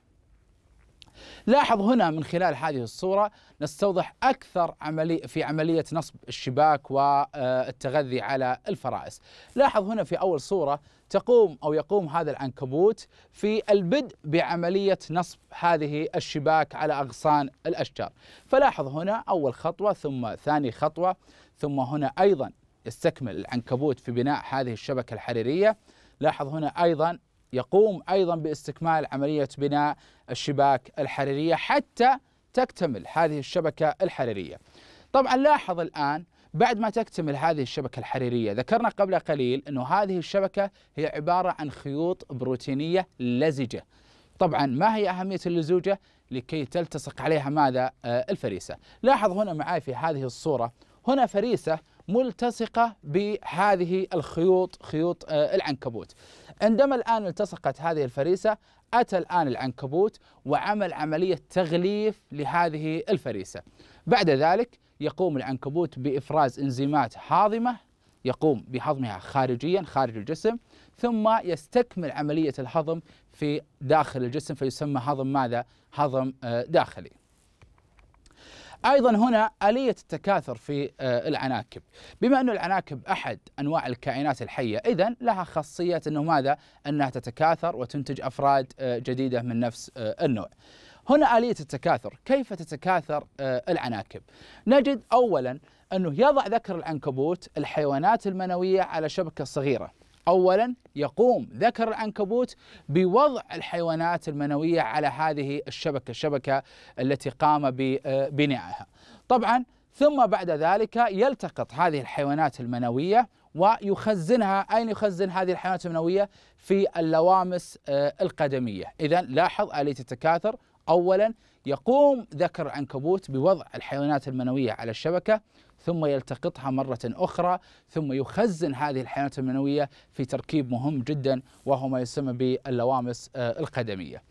لاحظ هنا من خلال هذه الصورة نستوضح أكثر عملي في عملية نصب الشباك والتغذي آه، على الفرائس لاحظ هنا في أول صورة تقوم أو يقوم هذا العنكبوت في البدء بعملية نصب هذه الشباك على أغصان الأشجار فلاحظ هنا أول خطوة ثم ثاني خطوة ثم هنا أيضا يستكمل العنكبوت في بناء هذه الشبكة الحريرية لاحظ هنا أيضا يقوم أيضا باستكمال عملية بناء الشباك الحريرية حتى تكتمل هذه الشبكة الحريرية طبعا لاحظ الآن بعد ما تكتمل هذه الشبكة الحريرية ذكرنا قبل قليل أنه هذه الشبكة هي عبارة عن خيوط بروتينية لزجة طبعا ما هي أهمية اللزوجة لكي تلتصق عليها ماذا آه، الفريسة لاحظ هنا معي في هذه الصورة هنا فريسة ملتصقة بهذه الخيوط خيوط آه، العنكبوت عندما الآن التصقت هذه الفريسة أتى الآن العنكبوت وعمل عملية تغليف لهذه الفريسة بعد ذلك يقوم العنكبوت بإفراز إنزيمات هاضمة يقوم بهضمها خارجيا خارج الجسم ثم يستكمل عملية الهضم في داخل الجسم فيسمى هضم ماذا؟ هضم آه، داخلي ايضا هنا اليه التكاثر في آه، العناكب بما انه العناكب احد انواع الكائنات الحيه اذا لها خاصيه انه ماذا انها تتكاثر وتنتج افراد آه، جديده من نفس آه، النوع هنا اليه التكاثر كيف تتكاثر العناكب نجد اولا انه يضع ذكر العنكبوت الحيوانات المنويه على شبكه صغيره أولا يقوم ذكر العنكبوت بوضع الحيوانات المنوية على هذه الشبكة الشبكة التي قام ببنائها طبعا ثم بعد ذلك يلتقط هذه الحيوانات المنوية ويخزنها أين يخزن هذه الحيوانات المنوية في اللوامس آه، القدمية إذا لاحظ آلية التكاثر أولا يقوم ذكر العنكبوت بوضع الحيوانات المنوية على الشبكة ثم يلتقطها مرة أخرى ثم يخزن هذه الحيوانات المنوية في تركيب مهم جدا وهو ما يسمى باللوامس آه، القدمية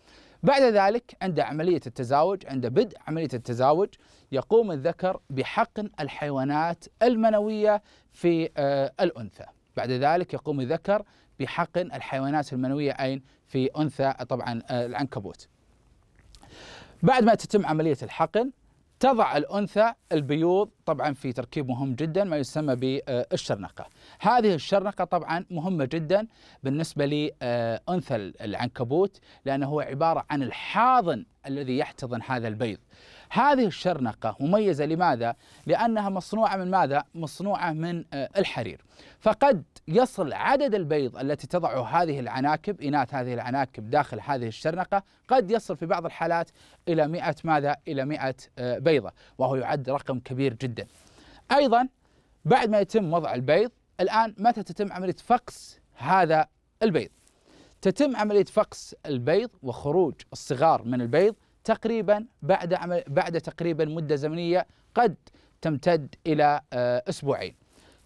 بعد ذلك عند عملية التزاوج عند بدء عملية التزاوج يقوم الذكر بحقن الحيوانات المنوية في آه، الأنثى بعد ذلك يقوم الذكر بحقن الحيوانات المنوية أين في أنثى طبعا آه، العنكبوت بعد ما تتم عملية الحقن تضع الأنثى البيوض طبعا في تركيب مهم جدا ما يسمى بالشرنقة هذه الشرنقة طبعا مهمة جدا بالنسبة لأنثى العنكبوت لأنه هو عبارة عن الحاضن الذي يحتضن هذا البيض هذه الشرنقة مميزة لماذا؟ لأنها مصنوعة من ماذا؟ مصنوعة من الحرير فقد يصل عدد البيض التي تضعه هذه العناكب إناث هذه العناكب داخل هذه الشرنقة قد يصل في بعض الحالات إلى 100 ماذا إلى 100 آه، بيضة وهو يعد رقم كبير جدا أيضا بعد ما يتم وضع البيض الآن متى تتم عملية فقس هذا البيض تتم عملية فقس البيض وخروج الصغار من البيض تقريبا بعد عمل بعد تقريبا مدة زمنية قد تمتد إلى آه، أسبوعين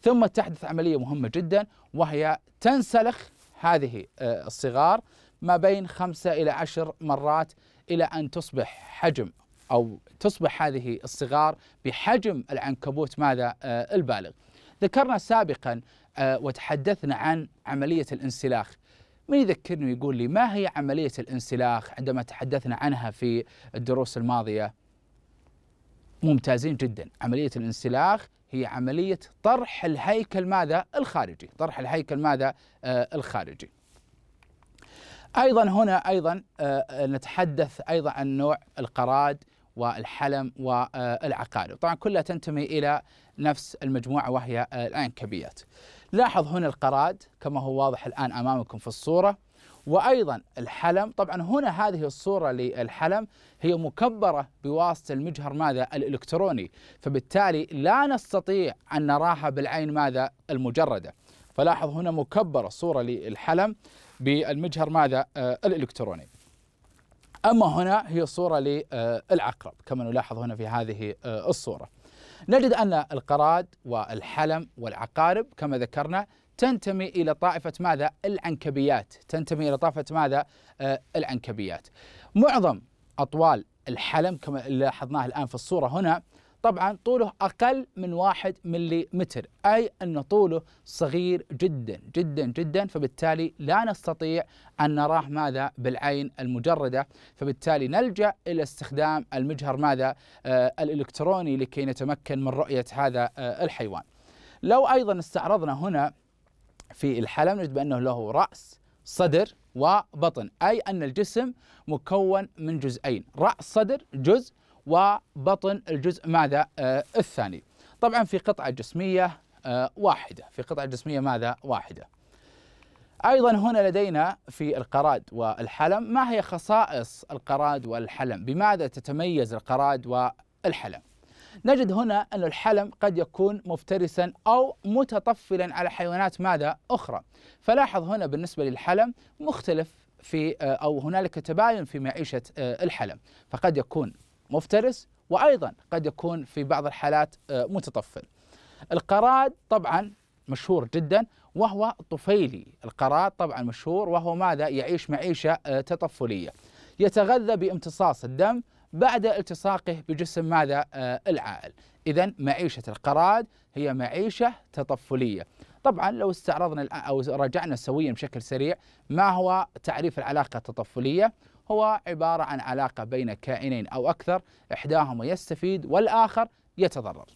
ثم تحدث عملية مهمة جدا وهي تنسلخ هذه آه، الصغار ما بين خمسة إلى عشر مرات إلى أن تصبح حجم أو تصبح هذه الصغار بحجم العنكبوت ماذا آه، البالغ ذكرنا سابقا آه، وتحدثنا عن عملية الانسلاخ من يذكرني ويقول لي ما هي عملية الانسلاخ عندما تحدثنا عنها في الدروس الماضية ممتازين جدا عملية الانسلاخ هي عملية طرح الهيكل ماذا؟ الخارجي طرح الهيكل ماذا؟ آه الخارجي أيضا هنا أيضا آه نتحدث أيضا عن نوع القراد والحلم والعقارب طبعا كلها تنتمي إلى نفس المجموعة وهي آه، الأنكبيات لاحظ هنا القراد كما هو واضح الآن أمامكم في الصورة وأيضا الحلم طبعا هنا هذه الصورة للحلم هي مكبرة بواسطة المجهر ماذا الإلكتروني فبالتالي لا نستطيع أن نراها بالعين ماذا المجردة فلاحظ هنا مكبرة صوره للحلم بالمجهر ماذا آه، الإلكتروني أما هنا هي صورة للعقرب كما نلاحظ هنا في هذه آه، الصورة نجد أن القراد والحلم والعقارب كما ذكرنا تنتمي إلى طائفة ماذا؟ العنكبيات تنتمي إلى طائفة ماذا؟ آه، العنكبيات معظم أطوال الحلم كما لاحظناه الآن في الصورة هنا طبعا طوله أقل من واحد ملي متر أي أن طوله صغير جدا جدا جدا فبالتالي لا نستطيع أن نراه ماذا بالعين المجردة فبالتالي نلجأ إلى استخدام المجهر ماذا آه الإلكتروني لكي نتمكن من رؤية هذا آه الحيوان لو أيضا استعرضنا هنا في الحلم نجد بأنه له رأس صدر وبطن أي أن الجسم مكون من جزئين رأس صدر جزء وبطن الجزء ماذا آه الثاني طبعا في قطعة جسمية آه واحدة في قطعة جسمية ماذا واحدة أيضا هنا لدينا في القراد والحلم ما هي خصائص القراد والحلم بماذا تتميز القراد والحلم نجد هنا أن الحلم قد يكون مفترسا أو متطفلا على حيوانات ماذا أخرى فلاحظ هنا بالنسبة للحلم مختلف في آه، أو هنالك تباين في معيشة آه، الحلم فقد يكون مفترس وأيضا قد يكون في بعض الحالات آه، متطفل القراد طبعا مشهور جدا وهو طفيلي القراد طبعا مشهور وهو ماذا يعيش معيشة تطفلية يتغذى بامتصاص الدم بعد التصاقه بجسم ماذا آه، العائل إذا معيشة القراد هي معيشة تطفلية طبعا لو استعرضنا أو رجعنا سويا بشكل سريع ما هو تعريف العلاقة التطفلية هو عبارة عن علاقة بين كائنين أو أكثر إحداهما يستفيد والآخر يتضرر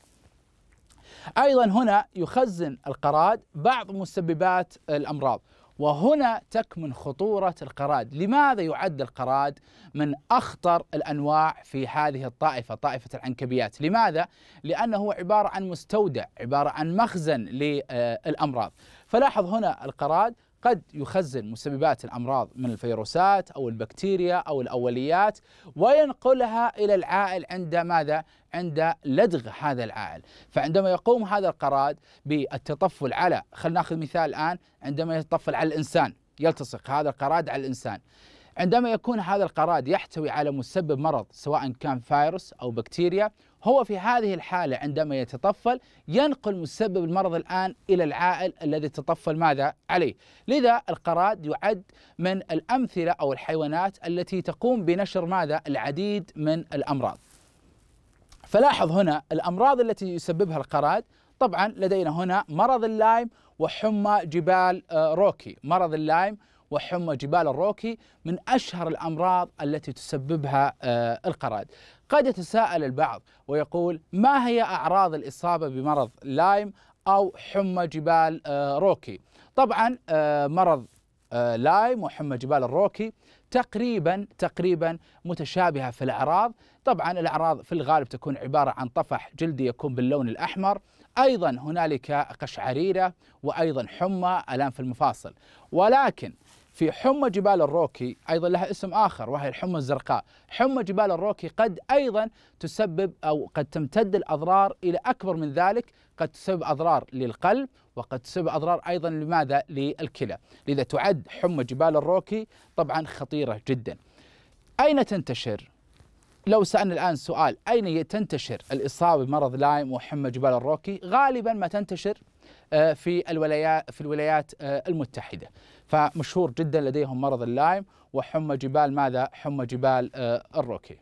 أيضا هنا يخزن القراد بعض مسببات الأمراض وهنا تكمن خطورة القراد لماذا يعد القراد من أخطر الأنواع في هذه الطائفة طائفة العنكبيات لماذا؟ لأنه عبارة عن مستودع عبارة عن مخزن للأمراض فلاحظ هنا القراد قد يخزن مسببات الامراض من الفيروسات او البكتيريا او الاوليات وينقلها الى العائل عند ماذا؟ عند لدغ هذا العائل فعندما يقوم هذا القراد بالتطفل على خلينا ناخذ مثال الآن عندما يتطفل على الإنسان يلتصق هذا القراد على الإنسان عندما يكون هذا القراد يحتوي على مسبب مرض سواء كان فيروس أو بكتيريا هو في هذه الحالة عندما يتطفل ينقل مسبب المرض الآن إلى العائل الذي تطفل ماذا عليه لذا القراد يعد من الأمثلة أو الحيوانات التي تقوم بنشر ماذا العديد من الأمراض فلاحظ هنا الأمراض التي يسببها القراد طبعا لدينا هنا مرض اللايم وحمى جبال آه، روكي مرض اللايم وحمى جبال الروكي من أشهر الأمراض التي تسببها آه، القراد قد يتساءل البعض ويقول ما هي أعراض الإصابة بمرض لايم أو حمى جبال آه، روكي طبعا مرض لايم وحمى جبال الروكي تقريبا تقريبا متشابهه في الاعراض، طبعا الاعراض في الغالب تكون عباره عن طفح جلدي يكون باللون الاحمر، ايضا هنالك قشعريره وايضا حمى الام في المفاصل، ولكن في حمى جبال الروكي ايضا لها اسم اخر وهي الحمى الزرقاء، حمى جبال الروكي قد ايضا تسبب او قد تمتد الاضرار الى اكبر من ذلك، قد تسبب اضرار للقلب وقد تسبب اضرار ايضا لماذا؟ للكلى، لذا تعد حمى جبال الروكي طبعا خطيره جدا. اين تنتشر؟ لو سألنا الآن سؤال أين تنتشر الإصابة بمرض لايم وحمى جبال الروكي غالبا ما تنتشر آه، في الولايات في آه، الولايات المتحدة فمشهور جدا لديهم مرض اللايم وحمى جبال ماذا؟ حمى جبال آه، الروكي.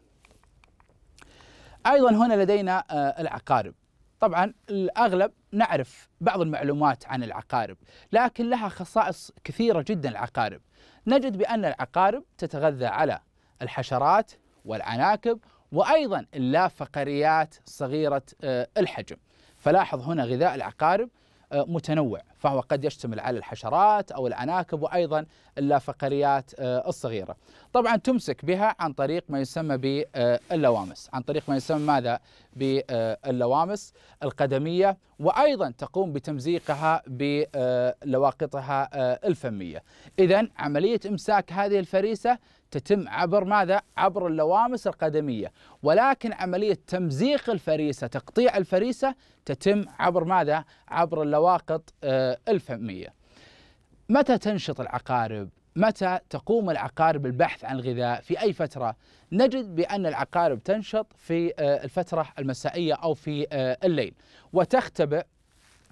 ايضا هنا لدينا آه، العقارب. طبعا الاغلب نعرف بعض المعلومات عن العقارب، لكن لها خصائص كثيره جدا العقارب. نجد بان العقارب تتغذى على الحشرات والعناكب وايضا اللافقريات صغيره آه، الحجم. فلاحظ هنا غذاء العقارب آه، متنوع فهو قد يشتمل على الحشرات أو العناكب وأيضا اللافقريات آه، الصغيرة طبعا تمسك بها عن طريق ما يسمى باللوامس عن طريق ما يسمى ماذا باللوامس القدمية وأيضا تقوم بتمزيقها بلواقطها آه، الفمية إذا عملية إمساك هذه الفريسة تتم عبر ماذا؟ عبر اللوامس القدمية ولكن عملية تمزيق الفريسة تقطيع الفريسة تتم عبر ماذا؟ عبر اللواقط آه، الفمية متى تنشط العقارب؟ متى تقوم العقارب البحث عن الغذاء في أي فترة؟ نجد بأن العقارب تنشط في آه، الفترة المسائية أو في آه، الليل وتختبئ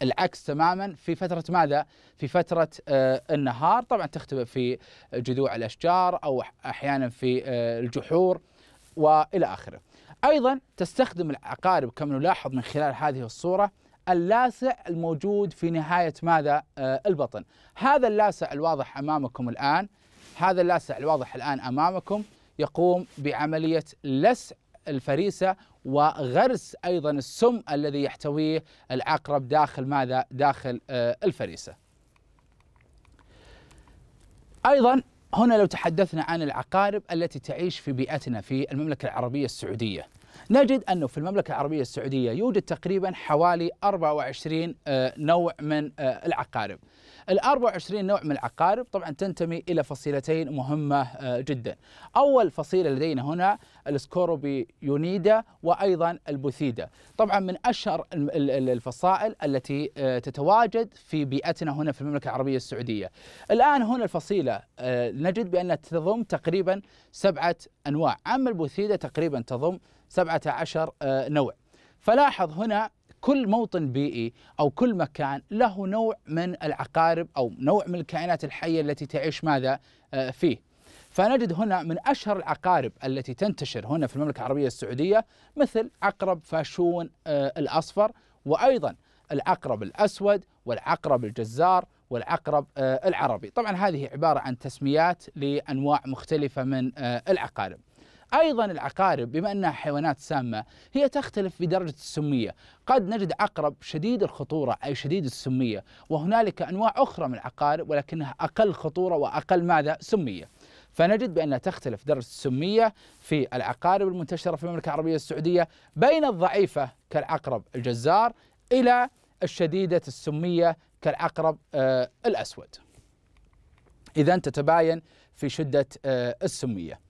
العكس تماما في فترة ماذا؟ في فترة آه، النهار طبعا تختبئ في جذوع الأشجار أو أحيانا في آه، الجحور وإلى آخره أيضا تستخدم العقارب كما نلاحظ من خلال هذه الصورة اللاسع الموجود في نهاية ماذا؟ آه، البطن هذا اللاسع الواضح أمامكم الآن هذا اللاسع الواضح الآن أمامكم يقوم بعملية لسع الفريسة وغرس أيضا السم الذي يحتويه العقرب داخل ماذا؟ داخل آه، الفريسة أيضا هنا لو تحدثنا عن العقارب التي تعيش في بيئتنا في المملكة العربية السعودية نجد أنه في المملكة العربية السعودية يوجد تقريبا حوالي 24 آه، نوع من آه، العقارب ال 24 نوع من العقارب طبعا تنتمي الى فصيلتين مهمه آه، جدا. اول فصيله لدينا هنا السكوروبيونيدا وايضا البوثيدا. طبعا من اشهر الفصائل التي آه، تتواجد في بيئتنا هنا في المملكه العربيه السعوديه. الان هنا الفصيله آه، نجد بانها تضم تقريبا سبعه انواع، اما البوثيدا تقريبا تضم 17 نوع. فلاحظ هنا كل موطن بيئي أو كل مكان له نوع من العقارب أو نوع من الكائنات الحية التي تعيش ماذا آه، فيه فنجد هنا من أشهر العقارب التي تنتشر هنا في المملكة العربية السعودية مثل عقرب فاشون آه، الأصفر وأيضا العقرب الأسود والعقرب الجزار والعقرب آه، العربي طبعا هذه عبارة عن تسميات لأنواع مختلفة من العقارب أيضا العقارب بما أنها حيوانات سامة هي تختلف في درجة السمية قد نجد عقرب شديد الخطورة أي شديد السمية وهنالك أنواع أخرى من العقارب ولكنها أقل خطورة وأقل ماذا سمية فنجد بأنها تختلف درجة السمية في العقارب المنتشرة في المملكة العربية السعودية بين الضعيفة كالعقرب الجزار إلى الشديدة السمية كالعقرب آه، الأسود إذا تتباين في شدة آه، السمية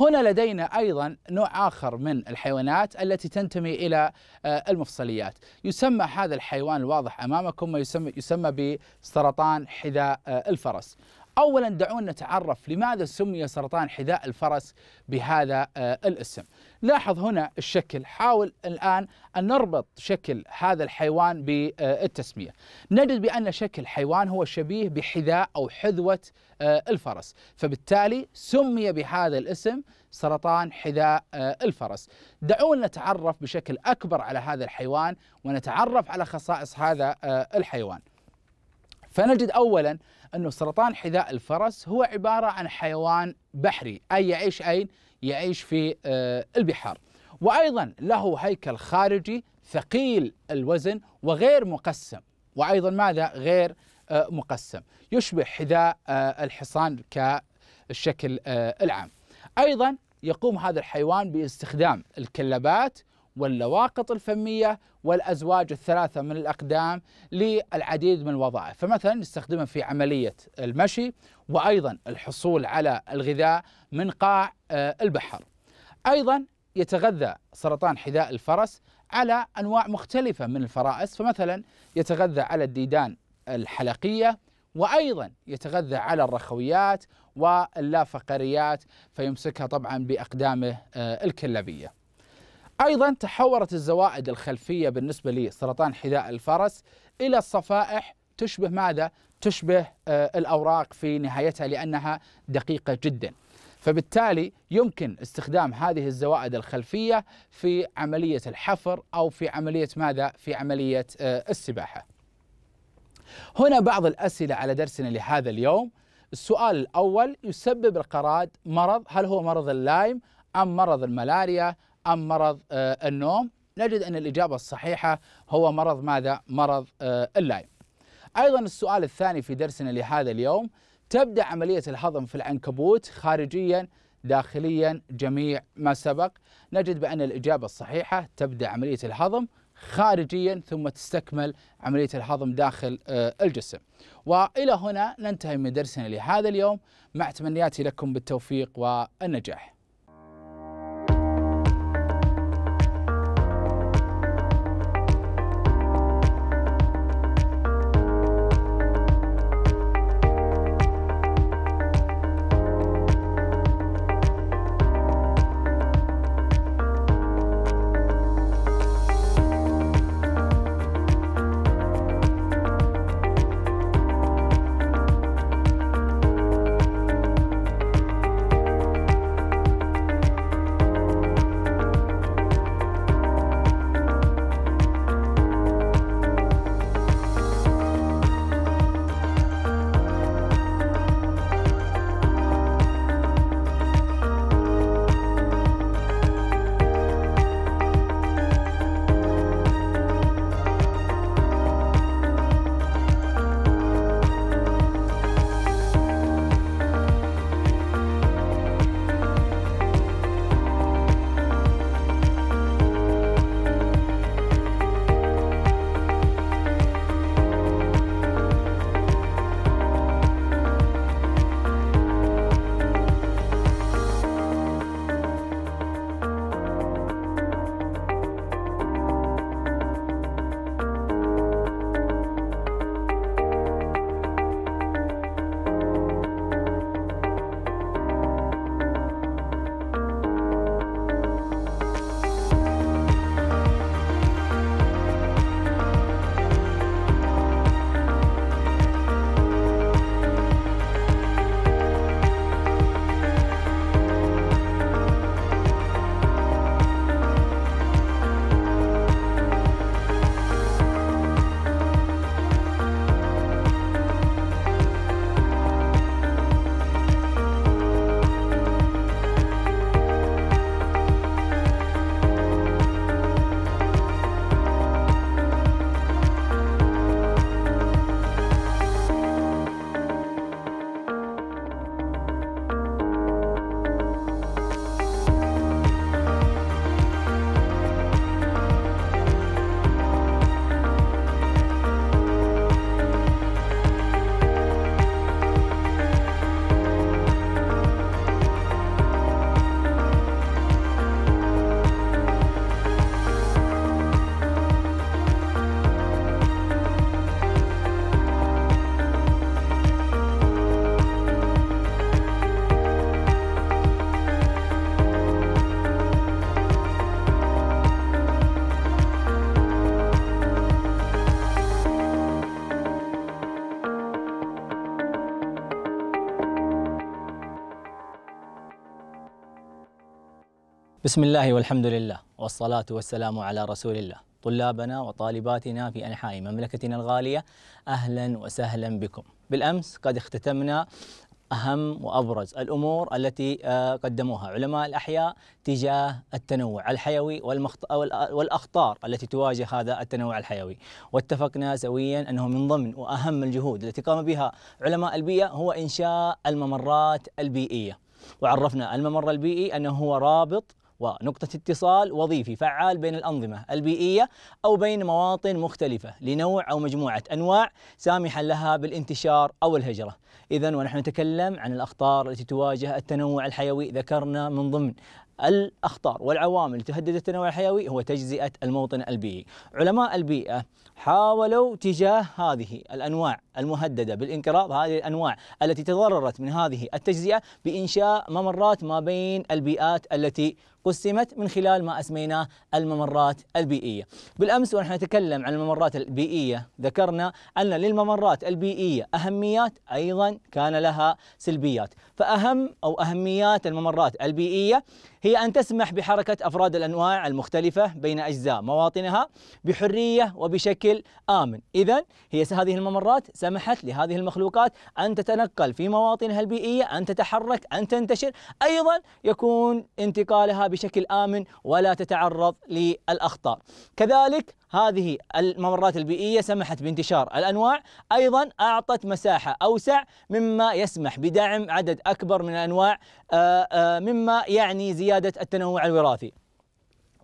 هنا لدينا أيضا نوع آخر من الحيوانات التي تنتمي إلى آه، المفصليات يسمى هذا الحيوان الواضح أمامكم ما يسمى, يسمى بسرطان حذاء آه، الفرس اولا دعونا نتعرف لماذا سمي سرطان حذاء الفرس بهذا آه، الاسم. لاحظ هنا الشكل، حاول الان ان نربط شكل هذا الحيوان بالتسميه. آه، نجد بان شكل حيوان هو شبيه بحذاء او حذوه آه، الفرس، فبالتالي سمي بهذا الاسم سرطان حذاء الفرس. دعونا نتعرف بشكل اكبر على هذا الحيوان ونتعرف على خصائص هذا الحيوان. فنجد اولا انه سرطان حذاء الفرس هو عباره عن حيوان بحري اي يعيش اين؟ يعيش في آه، البحار. وايضا له هيكل خارجي ثقيل الوزن وغير مقسم وايضا ماذا؟ غير آه، مقسم. يشبه حذاء آه، الحصان كالشكل العام. ايضا يقوم هذا الحيوان باستخدام الكلبات واللواقط الفمية والأزواج الثلاثة من الأقدام للعديد من الوظائف فمثلا نستخدمها في عملية المشي وأيضا الحصول على الغذاء من قاع آه، البحر أيضا يتغذى سرطان حذاء الفرس على أنواع مختلفة من الفرائس فمثلا يتغذى على الديدان الحلقية وأيضا يتغذى على الرخويات واللافقريات فيمسكها طبعا بأقدامه آه، الكلابية أيضا تحورت الزوائد الخلفية بالنسبة لسرطان حذاء الفرس إلى الصفائح تشبه ماذا؟ تشبه آه، الأوراق في نهايتها لأنها دقيقة جدا فبالتالي يمكن استخدام هذه الزوائد الخلفية في عملية الحفر أو في عملية ماذا؟ في عملية آه، السباحة هنا بعض الأسئلة على درسنا لهذا اليوم السؤال الأول يسبب القراد مرض هل هو مرض اللايم أم مرض الملاريا أم مرض آه، النوم نجد أن الإجابة الصحيحة هو مرض ماذا؟ مرض آه، اللايم أيضا السؤال الثاني في درسنا لهذا اليوم تبدأ عملية الهضم في العنكبوت خارجيا داخليا جميع ما سبق نجد بأن الإجابة الصحيحة تبدأ عملية الهضم خارجيا ثم تستكمل عملية الهضم داخل آه، الجسم وإلى هنا ننتهي من درسنا لهذا اليوم مع تمنياتي لكم بالتوفيق والنجاح بسم الله والحمد لله والصلاة والسلام على رسول الله طلابنا وطالباتنا في أنحاء مملكتنا الغالية أهلا وسهلا بكم بالأمس قد اختتمنا أهم وأبرز الأمور التي قدموها علماء الأحياء تجاه التنوع الحيوي والأخطار التي تواجه هذا التنوع الحيوي واتفقنا سويا أنه من ضمن وأهم الجهود التي قام بها علماء البيئة هو إنشاء الممرات البيئية وعرفنا الممر البيئي أنه هو رابط ونقطة اتصال وظيفي فعال بين الأنظمة البيئية أو بين مواطن مختلفة لنوع أو مجموعة أنواع سامحا لها بالانتشار أو الهجرة إذا ونحن نتكلم عن الأخطار التي تواجه التنوع الحيوي ذكرنا من ضمن الأخطار والعوامل التي تهدد التنوع الحيوي هو تجزئة الموطن البيئي علماء البيئة حاولوا تجاه هذه الأنواع المهددة بالانقراض هذه الأنواع التي تضررت من هذه التجزئة بإنشاء ممرات ما بين البيئات التي قسمت من خلال ما أسميناه الممرات البيئية بالأمس ونحن نتكلم عن الممرات البيئية ذكرنا أن للممرات البيئية أهميات أيضا كان لها سلبيات فأهم أو أهميات الممرات البيئية هي أن تسمح بحركة أفراد الأنواع المختلفة بين أجزاء مواطنها بحرية وبشكل آمن إذا هي هذه الممرات سمحت لهذه المخلوقات أن تتنقل في مواطنها البيئية أن تتحرك أن تنتشر أيضا يكون انتقالها بشكل آمن ولا تتعرض للأخطار كذلك هذه الممرات البيئية سمحت بانتشار الأنواع أيضا أعطت مساحة أوسع مما يسمح بدعم عدد أكبر من الأنواع آه، آه، مما يعني زيادة التنوع الوراثي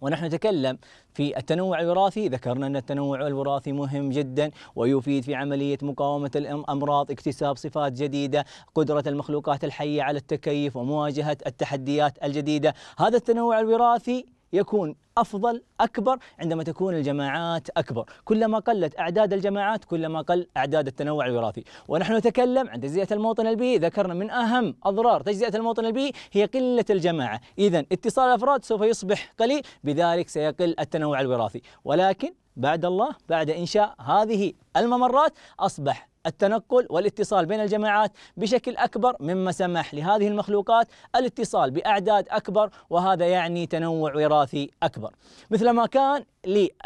ونحن نتكلم في التنوع الوراثي ذكرنا أن التنوع الوراثي مهم جدا ويفيد في عملية مقاومة الأمراض اكتساب صفات جديدة قدرة المخلوقات الحية على التكيف ومواجهة التحديات الجديدة هذا التنوع الوراثي يكون افضل اكبر عندما تكون الجماعات اكبر، كلما قلت اعداد الجماعات كلما قل اعداد التنوع الوراثي، ونحن نتكلم عن تجزئه الموطن البيئي، ذكرنا من اهم اضرار تجزئه الموطن البيئي هي قله الجماعه، اذا اتصال الافراد سوف يصبح قليل، بذلك سيقل التنوع الوراثي، ولكن بعد الله بعد انشاء هذه الممرات اصبح التنقل والاتصال بين الجماعات بشكل أكبر مما سمح لهذه المخلوقات الاتصال بأعداد أكبر وهذا يعني تنوع وراثي أكبر مثلما كان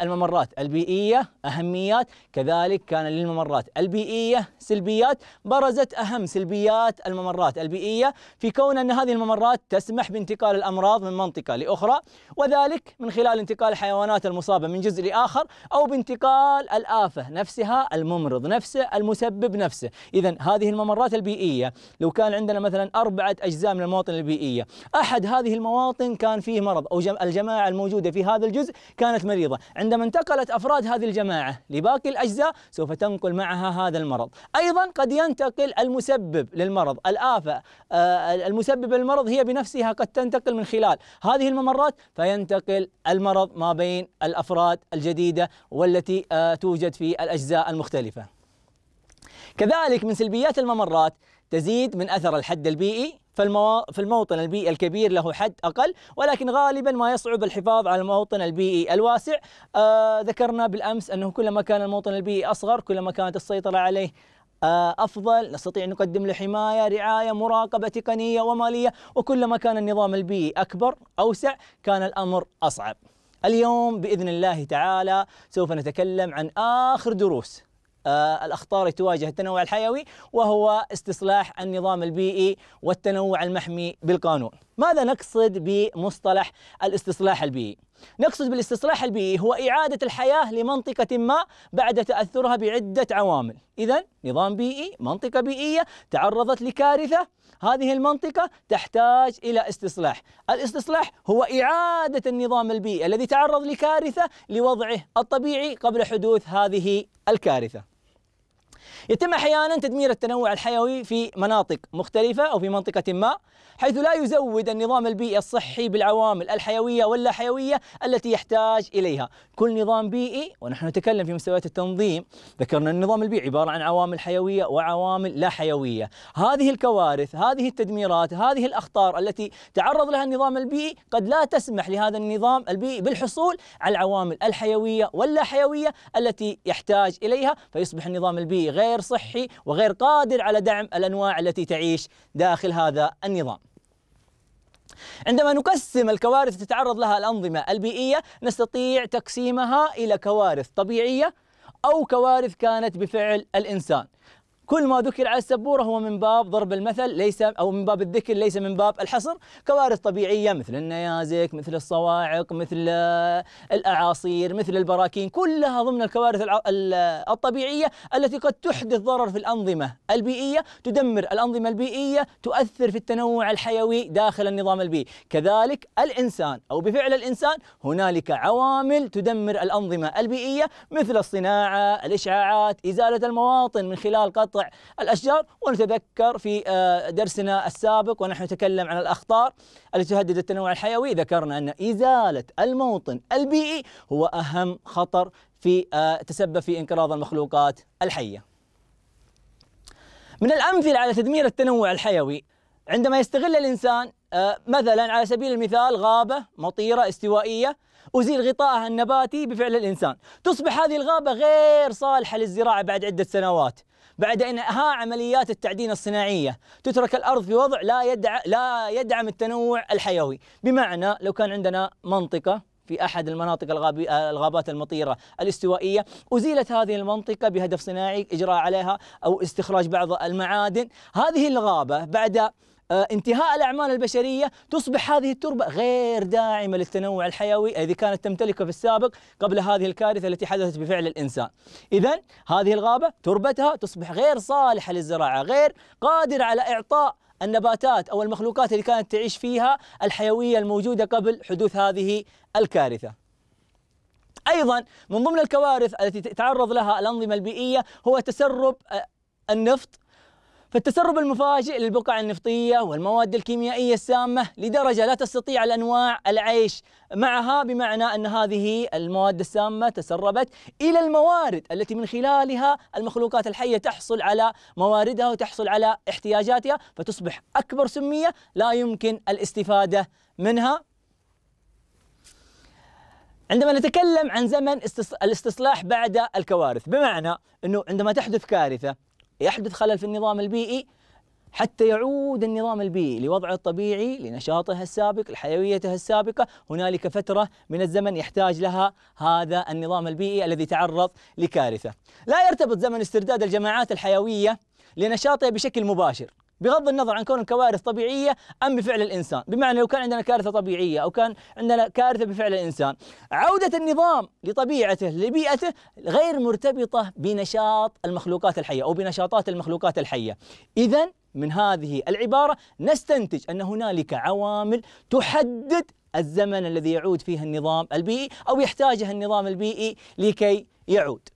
للممرات البيئية أهميات كذلك كان للممرات البيئية سلبيات برزت أهم سلبيات الممرات البيئية في كون أن هذه الممرات تسمح بانتقال الأمراض من منطقة لأخرى وذلك من خلال انتقال الحيوانات المصابة من جزء لآخر أو بانتقال الآفة نفسها الممرض نفسه المسبب نفسه إذا هذه الممرات البيئية لو كان عندنا مثلا أربعة أجزاء من المواطن البيئية أحد هذه المواطن كان فيه مرض أو الجماعة الموجودة في هذا الجزء كانت مريضة المريضة عندما انتقلت أفراد هذه الجماعة لباقي الأجزاء سوف تنقل معها هذا المرض أيضا قد ينتقل المسبب للمرض الآفة آه، المسبب للمرض هي بنفسها قد تنتقل من خلال هذه الممرات فينتقل المرض ما بين الأفراد الجديدة والتي آه، توجد في الأجزاء المختلفة كذلك من سلبيات الممرات تزيد من أثر الحد البيئي فالموطن البيئي الكبير له حد أقل ولكن غالبا ما يصعب الحفاظ على الموطن البيئي الواسع آه ذكرنا بالأمس أنه كلما كان الموطن البيئي أصغر كلما كانت السيطرة عليه آه، افضل نستطيع ان نقدم له حمايه رعايه مراقبه تقنيه وماليه وكلما كان النظام البيئي اكبر اوسع كان الامر اصعب اليوم باذن الله تعالى سوف نتكلم عن اخر دروس آه، الأخطار تواجه التنوع الحيوي وهو استصلاح النظام البيئي والتنوع المحمي بالقانون ماذا نقصد بمصطلح الاستصلاح البيئي؟ نقصد بالاستصلاح البيئي هو إعادة الحياة لمنطقة ما بعد تأثرها بعدة عوامل إذا نظام بيئي منطقة بيئية تعرضت لكارثة هذه المنطقة تحتاج إلى استصلاح الاستصلاح هو إعادة النظام البيئي الذي تعرض لكارثة لوضعه الطبيعي قبل حدوث هذه الكارثة يتم احيانا تدمير التنوع الحيوي في مناطق مختلفه او في منطقه ما حيث لا يزود النظام البيئي الصحي بالعوامل الحيويه واللا حيويه التي يحتاج اليها، كل نظام بيئي ونحن نتكلم في مستويات التنظيم ذكرنا النظام البيئي عباره عن عوامل حيويه وعوامل لا حيويه، هذه الكوارث، هذه التدميرات، هذه الاخطار التي تعرض لها النظام البيئي قد لا تسمح لهذا النظام البيئي بالحصول على العوامل الحيويه واللا حيويه التي يحتاج اليها فيصبح النظام البيئي غير صحي وغير قادر على دعم الانواع التي تعيش داخل هذا النظام. عندما نقسم الكوارث التي تتعرض لها الانظمه البيئيه نستطيع تقسيمها الى كوارث طبيعيه او كوارث كانت بفعل الانسان كل ما ذكر على السبورة هو من باب ضرب المثل ليس أو من باب الذكر ليس من باب الحصر كوارث طبيعية مثل النيازك مثل الصواعق مثل آه، الأعاصير مثل البراكين كلها ضمن الكوارث الطبيعية التي قد تحدث ضرر في الأنظمة البيئية تدمر الأنظمة البيئية تؤثر في التنوع الحيوي داخل النظام البيئي كذلك الإنسان أو بفعل الإنسان هنالك عوامل تدمر الأنظمة البيئية مثل الصناعة الإشعاعات إزالة المواطن من خلال قطع الأشجار ونتذكر في آه، درسنا السابق ونحن نتكلم عن الأخطار التي تهدد التنوع الحيوي ذكرنا أن إزالة الموطن البيئي هو أهم خطر في آه، تسبب في انقراض المخلوقات الحية من الأمثلة على تدمير التنوع الحيوي عندما يستغل الإنسان آه، مثلا على سبيل المثال غابة مطيرة استوائية أزيل غطائها النباتي بفعل الإنسان تصبح هذه الغابة غير صالحة للزراعة بعد عدة سنوات بعد انهاء عمليات التعدين الصناعيه تترك الارض في وضع لا يدع لا يدعم التنوع الحيوي بمعنى لو كان عندنا منطقه في احد المناطق الغابي الغابات المطيره الاستوائيه ازيلت هذه المنطقه بهدف صناعي اجراء عليها او استخراج بعض المعادن هذه الغابه بعد آه، انتهاء الأعمال البشرية تصبح هذه التربة غير داعمة للتنوع الحيوي الذي كانت تمتلكه في السابق قبل هذه الكارثة التي حدثت بفعل الإنسان إذا هذه الغابة تربتها تصبح غير صالحة للزراعة غير قادره على إعطاء النباتات او المخلوقات اللي كانت تعيش فيها الحيويه الموجوده قبل حدوث هذه الكارثه. ايضا من ضمن الكوارث التي تتعرض لها الانظمه البيئيه هو تسرب آه، النفط فالتسرب المفاجئ للبقع النفطية والمواد الكيميائية السامة لدرجة لا تستطيع الأنواع العيش معها بمعنى أن هذه المواد السامة تسربت إلى الموارد التي من خلالها المخلوقات الحية تحصل على مواردها وتحصل على احتياجاتها فتصبح أكبر سمية لا يمكن الاستفادة منها عندما نتكلم عن زمن الاستصلاح بعد الكوارث بمعنى أنه عندما تحدث كارثة يحدث خلل في النظام البيئي حتى يعود النظام البيئي لوضعه الطبيعي لنشاطه السابق لحيويته السابقة هنالك فترة من الزمن يحتاج لها هذا النظام البيئي الذي تعرض لكارثة لا يرتبط زمن استرداد الجماعات الحيوية لنشاطها بشكل مباشر بغض النظر عن كون الكوارث طبيعيه ام بفعل الانسان بمعنى لو كان عندنا كارثه طبيعيه او كان عندنا كارثه بفعل الانسان عوده النظام لطبيعته لبيئته غير مرتبطه بنشاط المخلوقات الحيه او بنشاطات المخلوقات الحيه اذا من هذه العباره نستنتج ان هنالك عوامل تحدد الزمن الذي يعود فيه النظام البيئي او يحتاجه النظام البيئي لكي يعود.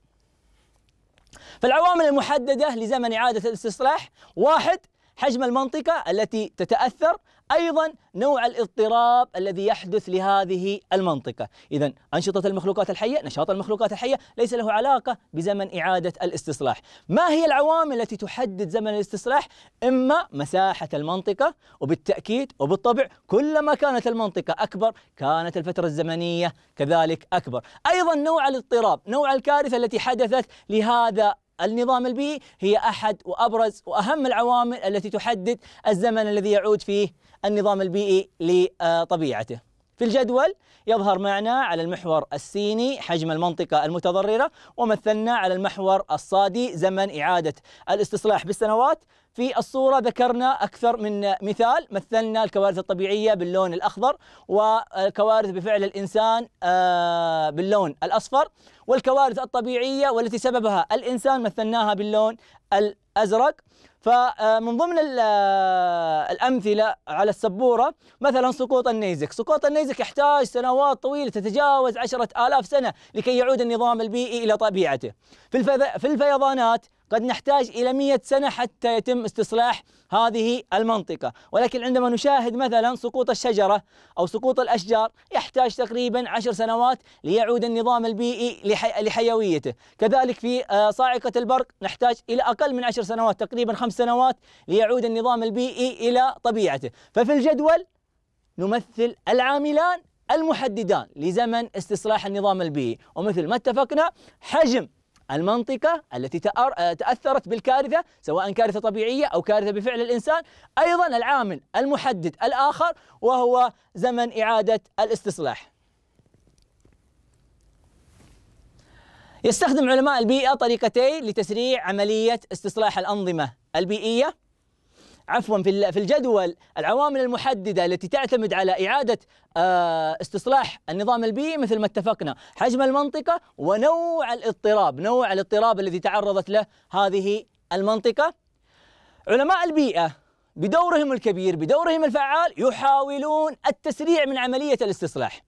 فالعوامل المحدده لزمن اعاده الاستصلاح واحد حجم المنطقة التي تتأثر أيضا نوع الاضطراب الذي يحدث لهذه المنطقة إذا أنشطة المخلوقات الحية نشاط المخلوقات الحية ليس له علاقة بزمن إعادة الاستصلاح ما هي العوامل التي تحدد زمن الاستصلاح؟ إما مساحة المنطقة وبالتأكيد وبالطبع كلما كانت المنطقة أكبر كانت الفترة الزمنية كذلك أكبر أيضا نوع الاضطراب نوع الكارثة التي حدثت لهذا النظام البيئي هي أحد وأبرز وأهم العوامل التي تحدد الزمن الذي يعود فيه النظام البيئي لطبيعته في الجدول يظهر معنا على المحور السيني حجم المنطقة المتضررة ومثلنا على المحور الصادي زمن إعادة الاستصلاح بالسنوات في الصورة ذكرنا أكثر من مثال مثلنا الكوارث الطبيعية باللون الأخضر والكوارث بفعل الإنسان آه، باللون الأصفر والكوارث الطبيعية والتي سببها الإنسان مثلناها باللون الأزرق فمن ضمن الأمثلة على السبورة مثلا سقوط النيزك سقوط النيزك يحتاج سنوات طويلة تتجاوز عشرة آلاف سنة لكي يعود النظام البيئي إلى طبيعته في, الفيضانات قد نحتاج إلى مئة سنة حتى يتم استصلاح هذه المنطقة ولكن عندما نشاهد مثلا سقوط الشجرة أو سقوط الأشجار يحتاج تقريبا عشر سنوات ليعود النظام البيئي لحي... لحيويته كذلك في آه، صاعقة البرق نحتاج إلى أقل من عشر سنوات تقريبا خمس سنوات ليعود النظام البيئي إلى طبيعته ففي الجدول نمثل العاملان المحددان لزمن استصلاح النظام البيئي ومثل ما اتفقنا حجم المنطقة التي آه، تأثرت بالكارثة سواء كارثة طبيعية أو كارثة بفعل الإنسان أيضا العامل المحدد الآخر وهو زمن إعادة الاستصلاح يستخدم علماء البيئة طريقتين لتسريع عملية استصلاح الأنظمة البيئية عفوا في في الجدول العوامل المحدده التي تعتمد على اعاده آه، استصلاح النظام البيئي مثل ما اتفقنا حجم المنطقه ونوع الاضطراب نوع الاضطراب الذي تعرضت له هذه المنطقه علماء البيئه بدورهم الكبير بدورهم الفعال يحاولون التسريع من عمليه الاستصلاح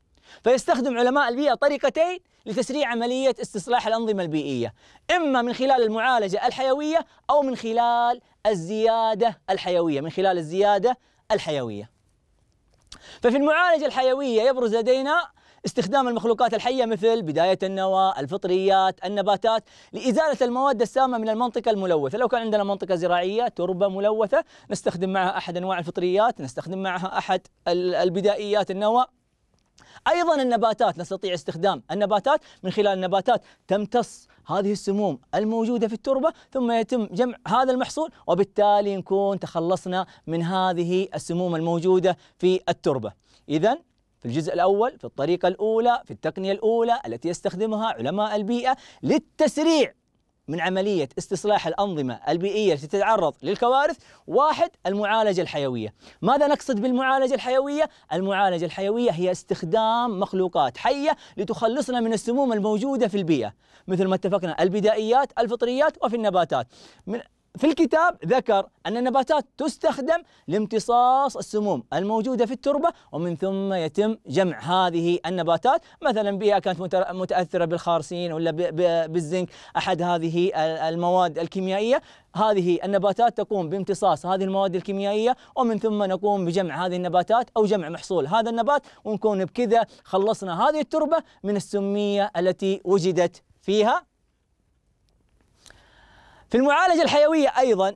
فيستخدم علماء البيئة طريقتين لتسريع عملية استصلاح الأنظمة البيئية إما من خلال المعالجة الحيوية أو من خلال الزيادة الحيوية من خلال الزيادة الحيوية ففي المعالجة الحيوية يبرز لدينا استخدام المخلوقات الحية مثل بداية النواة، الفطريات، النباتات لإزالة المواد السامة من المنطقة الملوثة، لو كان عندنا منطقة زراعية تربة ملوثة نستخدم معها أحد أنواع الفطريات، نستخدم معها أحد البدائيات النواة أيضا النباتات نستطيع استخدام النباتات من خلال النباتات تمتص هذه السموم الموجودة في التربة ثم يتم جمع هذا المحصول وبالتالي نكون تخلصنا من هذه السموم الموجودة في التربة إذا في الجزء الأول في الطريقة الأولى في التقنية الأولى التي يستخدمها علماء البيئة للتسريع من عملية استصلاح الأنظمة البيئية التي تتعرض للكوارث واحد المعالجة الحيوية ماذا نقصد بالمعالجة الحيوية؟ المعالجة الحيوية هي استخدام مخلوقات حية لتخلصنا من السموم الموجودة في البيئة مثل ما اتفقنا البدائيات الفطريات وفي النباتات من في الكتاب ذكر أن النباتات تستخدم لامتصاص السموم الموجودة في التربة ومن ثم يتم جمع هذه النباتات مثلا بيئة كانت متأثرة بالخارسين ولا بالزنك أحد هذه المواد الكيميائية هذه النباتات تقوم بامتصاص هذه المواد الكيميائية ومن ثم نقوم بجمع هذه النباتات أو جمع محصول هذا النبات ونكون بكذا خلصنا هذه التربة من السمية التي وجدت فيها في المعالجة الحيوية أيضا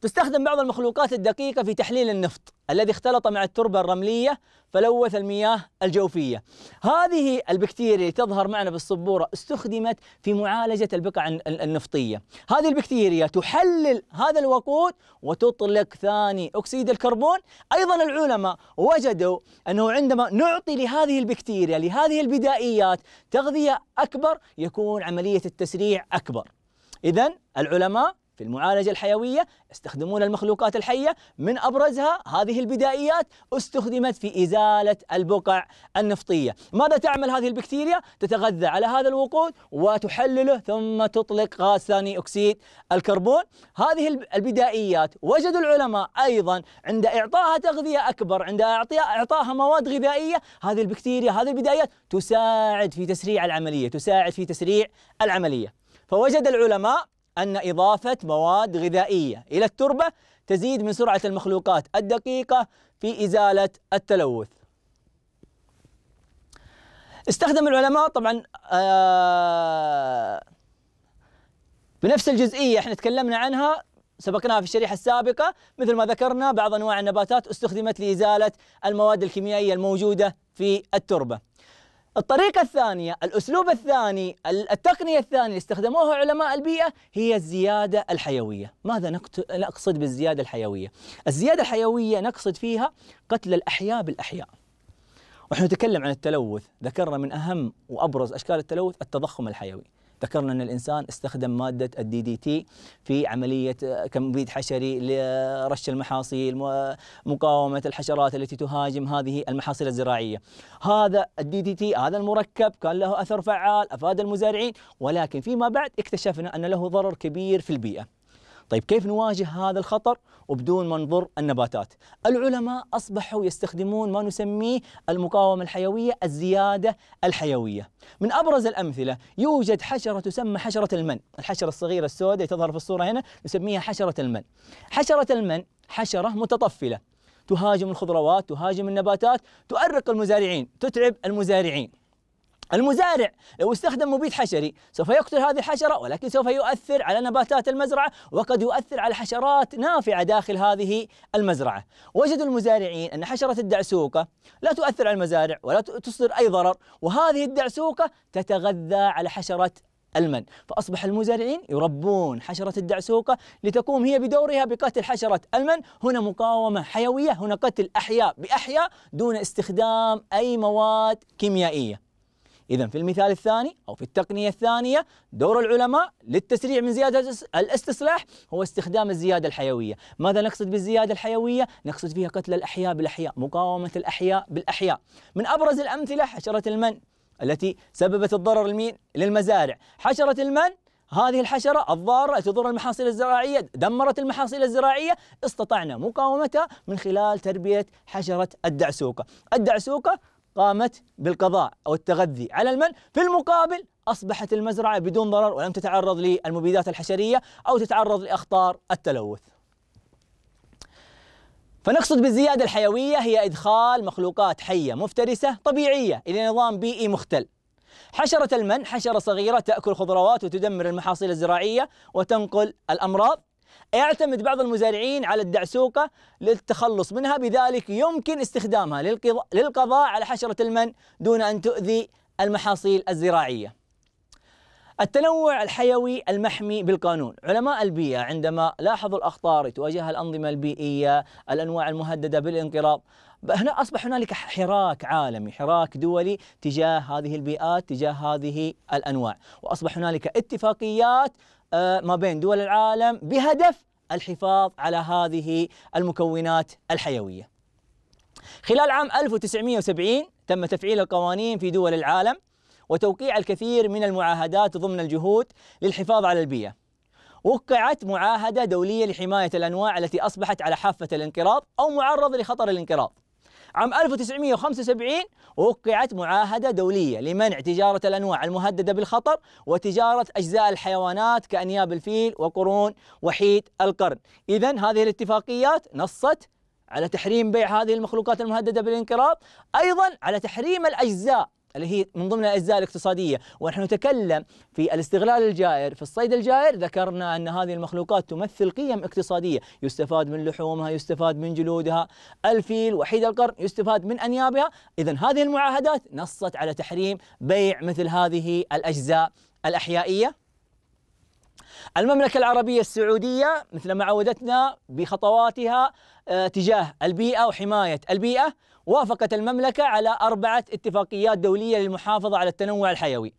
تستخدم بعض المخلوقات الدقيقة في تحليل النفط الذي اختلط مع التربة الرملية فلوث المياه الجوفية هذه البكتيريا اللي تظهر معنا بالصبورة استخدمت في معالجة البقع النفطية هذه البكتيريا تحلل هذا الوقود وتطلق ثاني أكسيد الكربون أيضا العلماء وجدوا أنه عندما نعطي لهذه البكتيريا لهذه البدائيات تغذية أكبر يكون عملية التسريع أكبر إذا العلماء في المعالجة الحيوية يستخدمون المخلوقات الحية من أبرزها هذه البدائيات استخدمت في إزالة البقع النفطية ماذا تعمل هذه البكتيريا؟ تتغذى على هذا الوقود وتحلله ثم تطلق غاز ثاني أكسيد الكربون هذه البدائيات وجد العلماء أيضا عند إعطائها تغذية أكبر عند إعطائها مواد غذائية هذه البكتيريا هذه البدائيات تساعد في تسريع العملية تساعد في تسريع العملية فوجد العلماء أن إضافة مواد غذائية إلى التربة تزيد من سرعة المخلوقات الدقيقة في إزالة التلوث استخدم العلماء طبعا آه، بنفس الجزئية احنا تكلمنا عنها سبقناها في الشريحة السابقة مثل ما ذكرنا بعض أنواع النباتات استخدمت لإزالة المواد الكيميائية الموجودة في التربة الطريقة الثانية الأسلوب الثاني التقنية الثانية اللي استخدموها علماء البيئة هي الزيادة الحيوية ماذا نقصد بالزيادة الحيوية؟ الزيادة الحيوية نقصد فيها قتل الأحياء بالأحياء ونحن نتكلم عن التلوث ذكرنا من أهم وأبرز أشكال التلوث التضخم الحيوي ذكرنا أن الإنسان استخدم مادة الدي دي تي في عملية كمبيد آه، حشري لرش المحاصيل مقاومة الحشرات التي تهاجم هذه المحاصيل الزراعية هذا الدي دي تي هذا المركب كان له أثر فعال أفاد المزارعين ولكن فيما بعد اكتشفنا أن له ضرر كبير في البيئة طيب كيف نواجه هذا الخطر وبدون ما نضر النباتات العلماء أصبحوا يستخدمون ما نسميه المقاومة الحيوية الزيادة الحيوية من أبرز الأمثلة يوجد حشرة تسمى حشرة المن الحشرة الصغيرة السوداء تظهر في الصورة هنا نسميها حشرة المن حشرة المن حشرة متطفلة تهاجم الخضروات تهاجم النباتات تؤرق المزارعين تتعب المزارعين المزارع لو استخدم مبيد حشري سوف يقتل هذه الحشرة ولكن سوف يؤثر على نباتات المزرعة وقد يؤثر على حشرات نافعة داخل هذه المزرعة وجد المزارعين أن حشرة الدعسوقة لا تؤثر على المزارع ولا تصدر أي ضرر وهذه الدعسوقة تتغذى على حشرة المن فأصبح المزارعين يربون حشرة الدعسوقة لتقوم هي بدورها بقتل حشرة المن هنا مقاومة حيوية هنا قتل أحياء بأحياء دون استخدام أي مواد كيميائية إذا في المثال الثاني أو في التقنية الثانية دور العلماء للتسريع من زيادة الاستصلاح هو استخدام الزيادة الحيوية ماذا نقصد بالزيادة الحيوية؟ نقصد فيها قتل الأحياء بالأحياء مقاومة الأحياء بالأحياء من أبرز الأمثلة حشرة المن التي سببت الضرر لمين؟ للمزارع حشرة المن هذه الحشرة الضارة تضر المحاصيل الزراعية دمرت المحاصيل الزراعية استطعنا مقاومتها من خلال تربية حشرة الدعسوقة الدعسوقة قامت بالقضاء أو التغذي على المن في المقابل أصبحت المزرعة بدون ضرر ولم تتعرض للمبيدات الحشرية أو تتعرض لأخطار التلوث فنقصد بالزيادة الحيوية هي إدخال مخلوقات حية مفترسة طبيعية إلى نظام بيئي مختل حشرة المن حشرة صغيرة تأكل خضروات وتدمر المحاصيل الزراعية وتنقل الأمراض يعتمد بعض المزارعين على الدعسوقة للتخلص منها بذلك يمكن استخدامها للقضاء على حشرة المن دون أن تؤذي المحاصيل الزراعية التنوع الحيوي المحمي بالقانون علماء البيئة عندما لاحظوا الأخطار تواجهها الأنظمة البيئية الأنواع المهددة بالانقراض هنا أصبح هنالك حراك عالمي حراك دولي تجاه هذه البيئات تجاه هذه الأنواع وأصبح هنالك اتفاقيات آه، ما بين دول العالم بهدف الحفاظ على هذه المكونات الحيويه. خلال عام 1970 تم تفعيل القوانين في دول العالم وتوقيع الكثير من المعاهدات ضمن الجهود للحفاظ على البيئه. وقعت معاهده دوليه لحمايه الانواع التي اصبحت على حافه الانقراض او معرضه لخطر الانقراض. عام 1975 وقعت معاهدة دولية لمنع تجارة الأنواع المهددة بالخطر وتجارة أجزاء الحيوانات كأنياب الفيل وقرون وحيد القرن إذا هذه الاتفاقيات نصت على تحريم بيع هذه المخلوقات المهددة بالانقراض أيضا على تحريم الأجزاء اللي هي من ضمن الاجزاء الاقتصاديه ونحن نتكلم في الاستغلال الجائر في الصيد الجائر ذكرنا ان هذه المخلوقات تمثل قيم اقتصاديه يستفاد من لحومها يستفاد من جلودها الفيل وحيد القرن يستفاد من انيابها اذا هذه المعاهدات نصت على تحريم بيع مثل هذه الاجزاء الاحيائيه المملكة العربية السعودية مثل ما عودتنا بخطواتها آه، تجاه البيئة وحماية البيئة وافقت المملكة على أربعة اتفاقيات دولية للمحافظة على التنوع الحيوي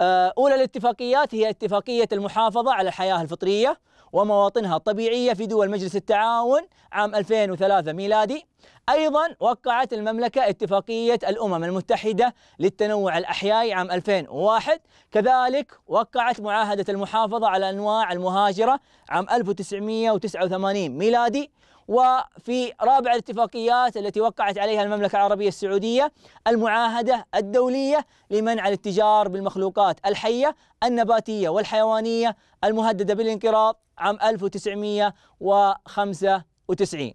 آه، أولى الاتفاقيات هي اتفاقية المحافظة على الحياة الفطرية ومواطنها الطبيعية في دول مجلس التعاون عام 2003 ميلادي أيضا وقعت المملكة اتفاقية الأمم المتحدة للتنوع الأحيائي عام 2001 كذلك وقعت معاهدة المحافظة على أنواع المهاجرة عام 1989 ميلادي وفي رابع الاتفاقيات التي وقعت عليها المملكة العربية السعودية المعاهدة الدولية لمنع الاتجار بالمخلوقات الحية النباتية والحيوانية المهددة بالانقراض عام 1995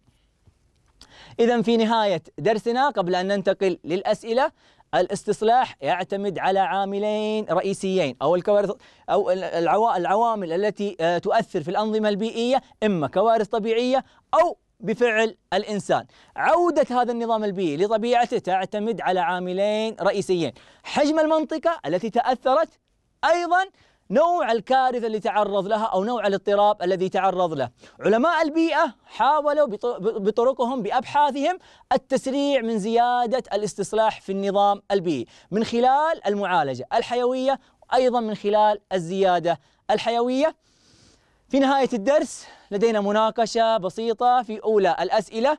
إذا في نهاية درسنا قبل أن ننتقل للأسئلة الاستصلاح يعتمد على عاملين رئيسيين او الكوارث او العوامل التي آه، تؤثر في الانظمه البيئيه اما كوارث طبيعيه او بفعل الانسان. عوده هذا النظام البيئي لطبيعته تعتمد على عاملين رئيسيين، حجم المنطقه التي تاثرت ايضا نوع الكارثه اللي تعرض لها او نوع الاضطراب الذي تعرض له. علماء البيئه حاولوا بطرقهم بابحاثهم التسريع من زياده الاستصلاح في النظام البيئي من خلال المعالجه الحيويه ايضا من خلال الزياده الحيويه. في نهايه الدرس لدينا مناقشه بسيطه في اولى الاسئله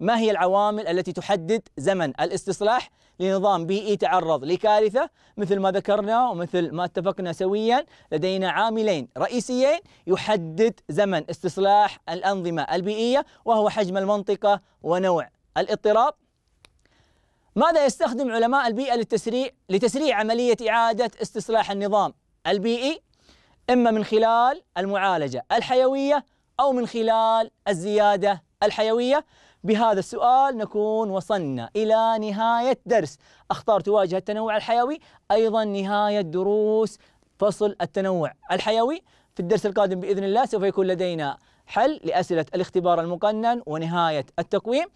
ما هي العوامل التي تحدد زمن الاستصلاح لنظام بيئي تعرض لكارثة مثل ما ذكرنا ومثل ما اتفقنا سويا لدينا عاملين رئيسيين يحدد زمن استصلاح الأنظمة البيئية وهو حجم المنطقة ونوع الاضطراب ماذا يستخدم علماء البيئة للتسريع لتسريع عملية إعادة استصلاح النظام البيئي إما من خلال المعالجة الحيوية أو من خلال الزيادة الحيوية بهذا السؤال نكون وصلنا إلى نهاية درس أخطار تواجه التنوع الحيوي أيضا نهاية دروس فصل التنوع الحيوي في الدرس القادم بإذن الله سوف يكون لدينا حل لأسئلة الاختبار المقنن ونهاية التقويم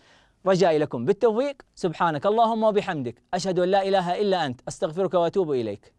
رجائي لكم بالتوفيق سبحانك اللهم وبحمدك أشهد أن لا إله إلا أنت أستغفرك وأتوب إليك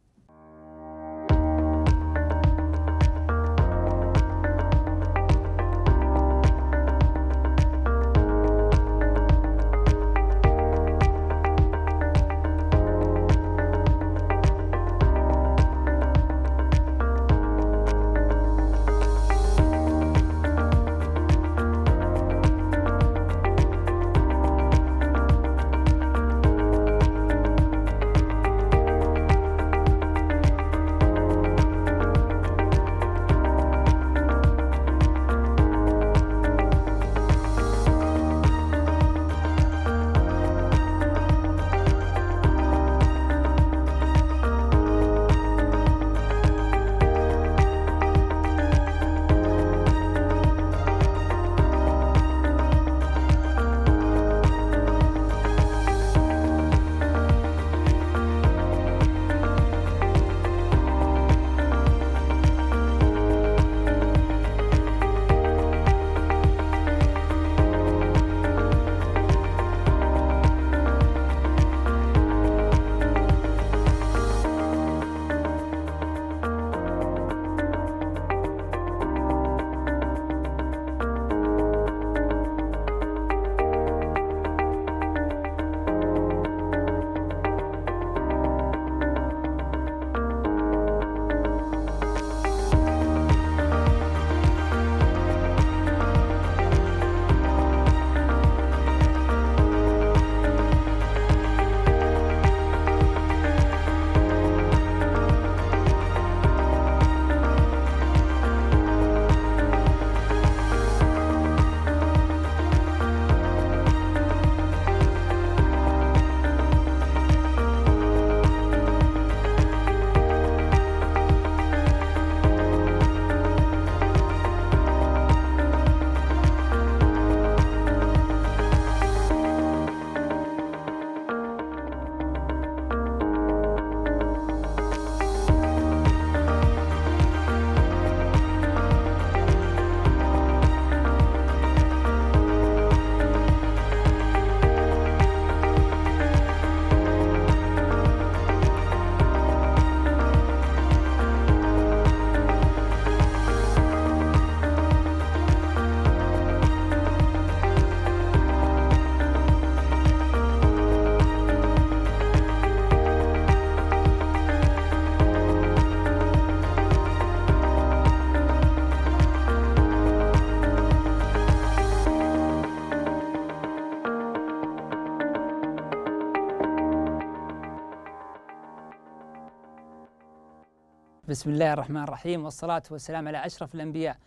بسم الله الرحمن الرحيم والصلاة والسلام على أشرف الأنبياء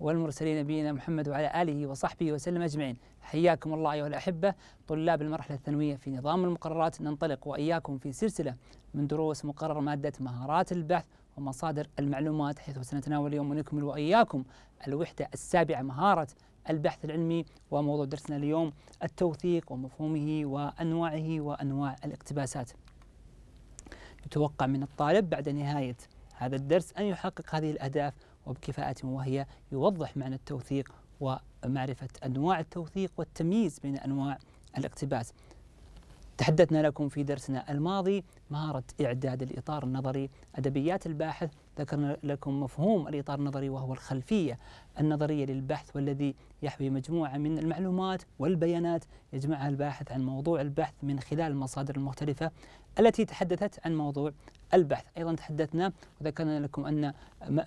والمرسلين نبينا محمد وعلى آله وصحبه وسلم أجمعين حياكم الله أيها الأحبة طلاب المرحلة الثانوية في نظام المقررات ننطلق وإياكم في سلسلة من دروس مقرر مادة مهارات البحث ومصادر المعلومات حيث سنتناول اليوم ونكمل وإياكم الوحدة السابعة مهارة البحث العلمي وموضوع درسنا اليوم التوثيق ومفهومه وأنواعه وأنواع الاقتباسات يتوقع من الطالب بعد نهاية هذا الدرس أن يحقق هذه الأهداف وبكفاءة وهي يوضح معنى التوثيق ومعرفة أنواع التوثيق والتمييز بين أنواع الاقتباس تحدثنا لكم في درسنا الماضي مهارة إعداد الإطار النظري أدبيات الباحث ذكرنا لكم مفهوم الإطار النظري وهو الخلفية النظرية للبحث والذي يحوي مجموعة من المعلومات والبيانات يجمعها الباحث عن موضوع البحث من خلال المصادر المختلفة التي تحدثت عن موضوع البحث أيضا تحدثنا وذكرنا لكم أن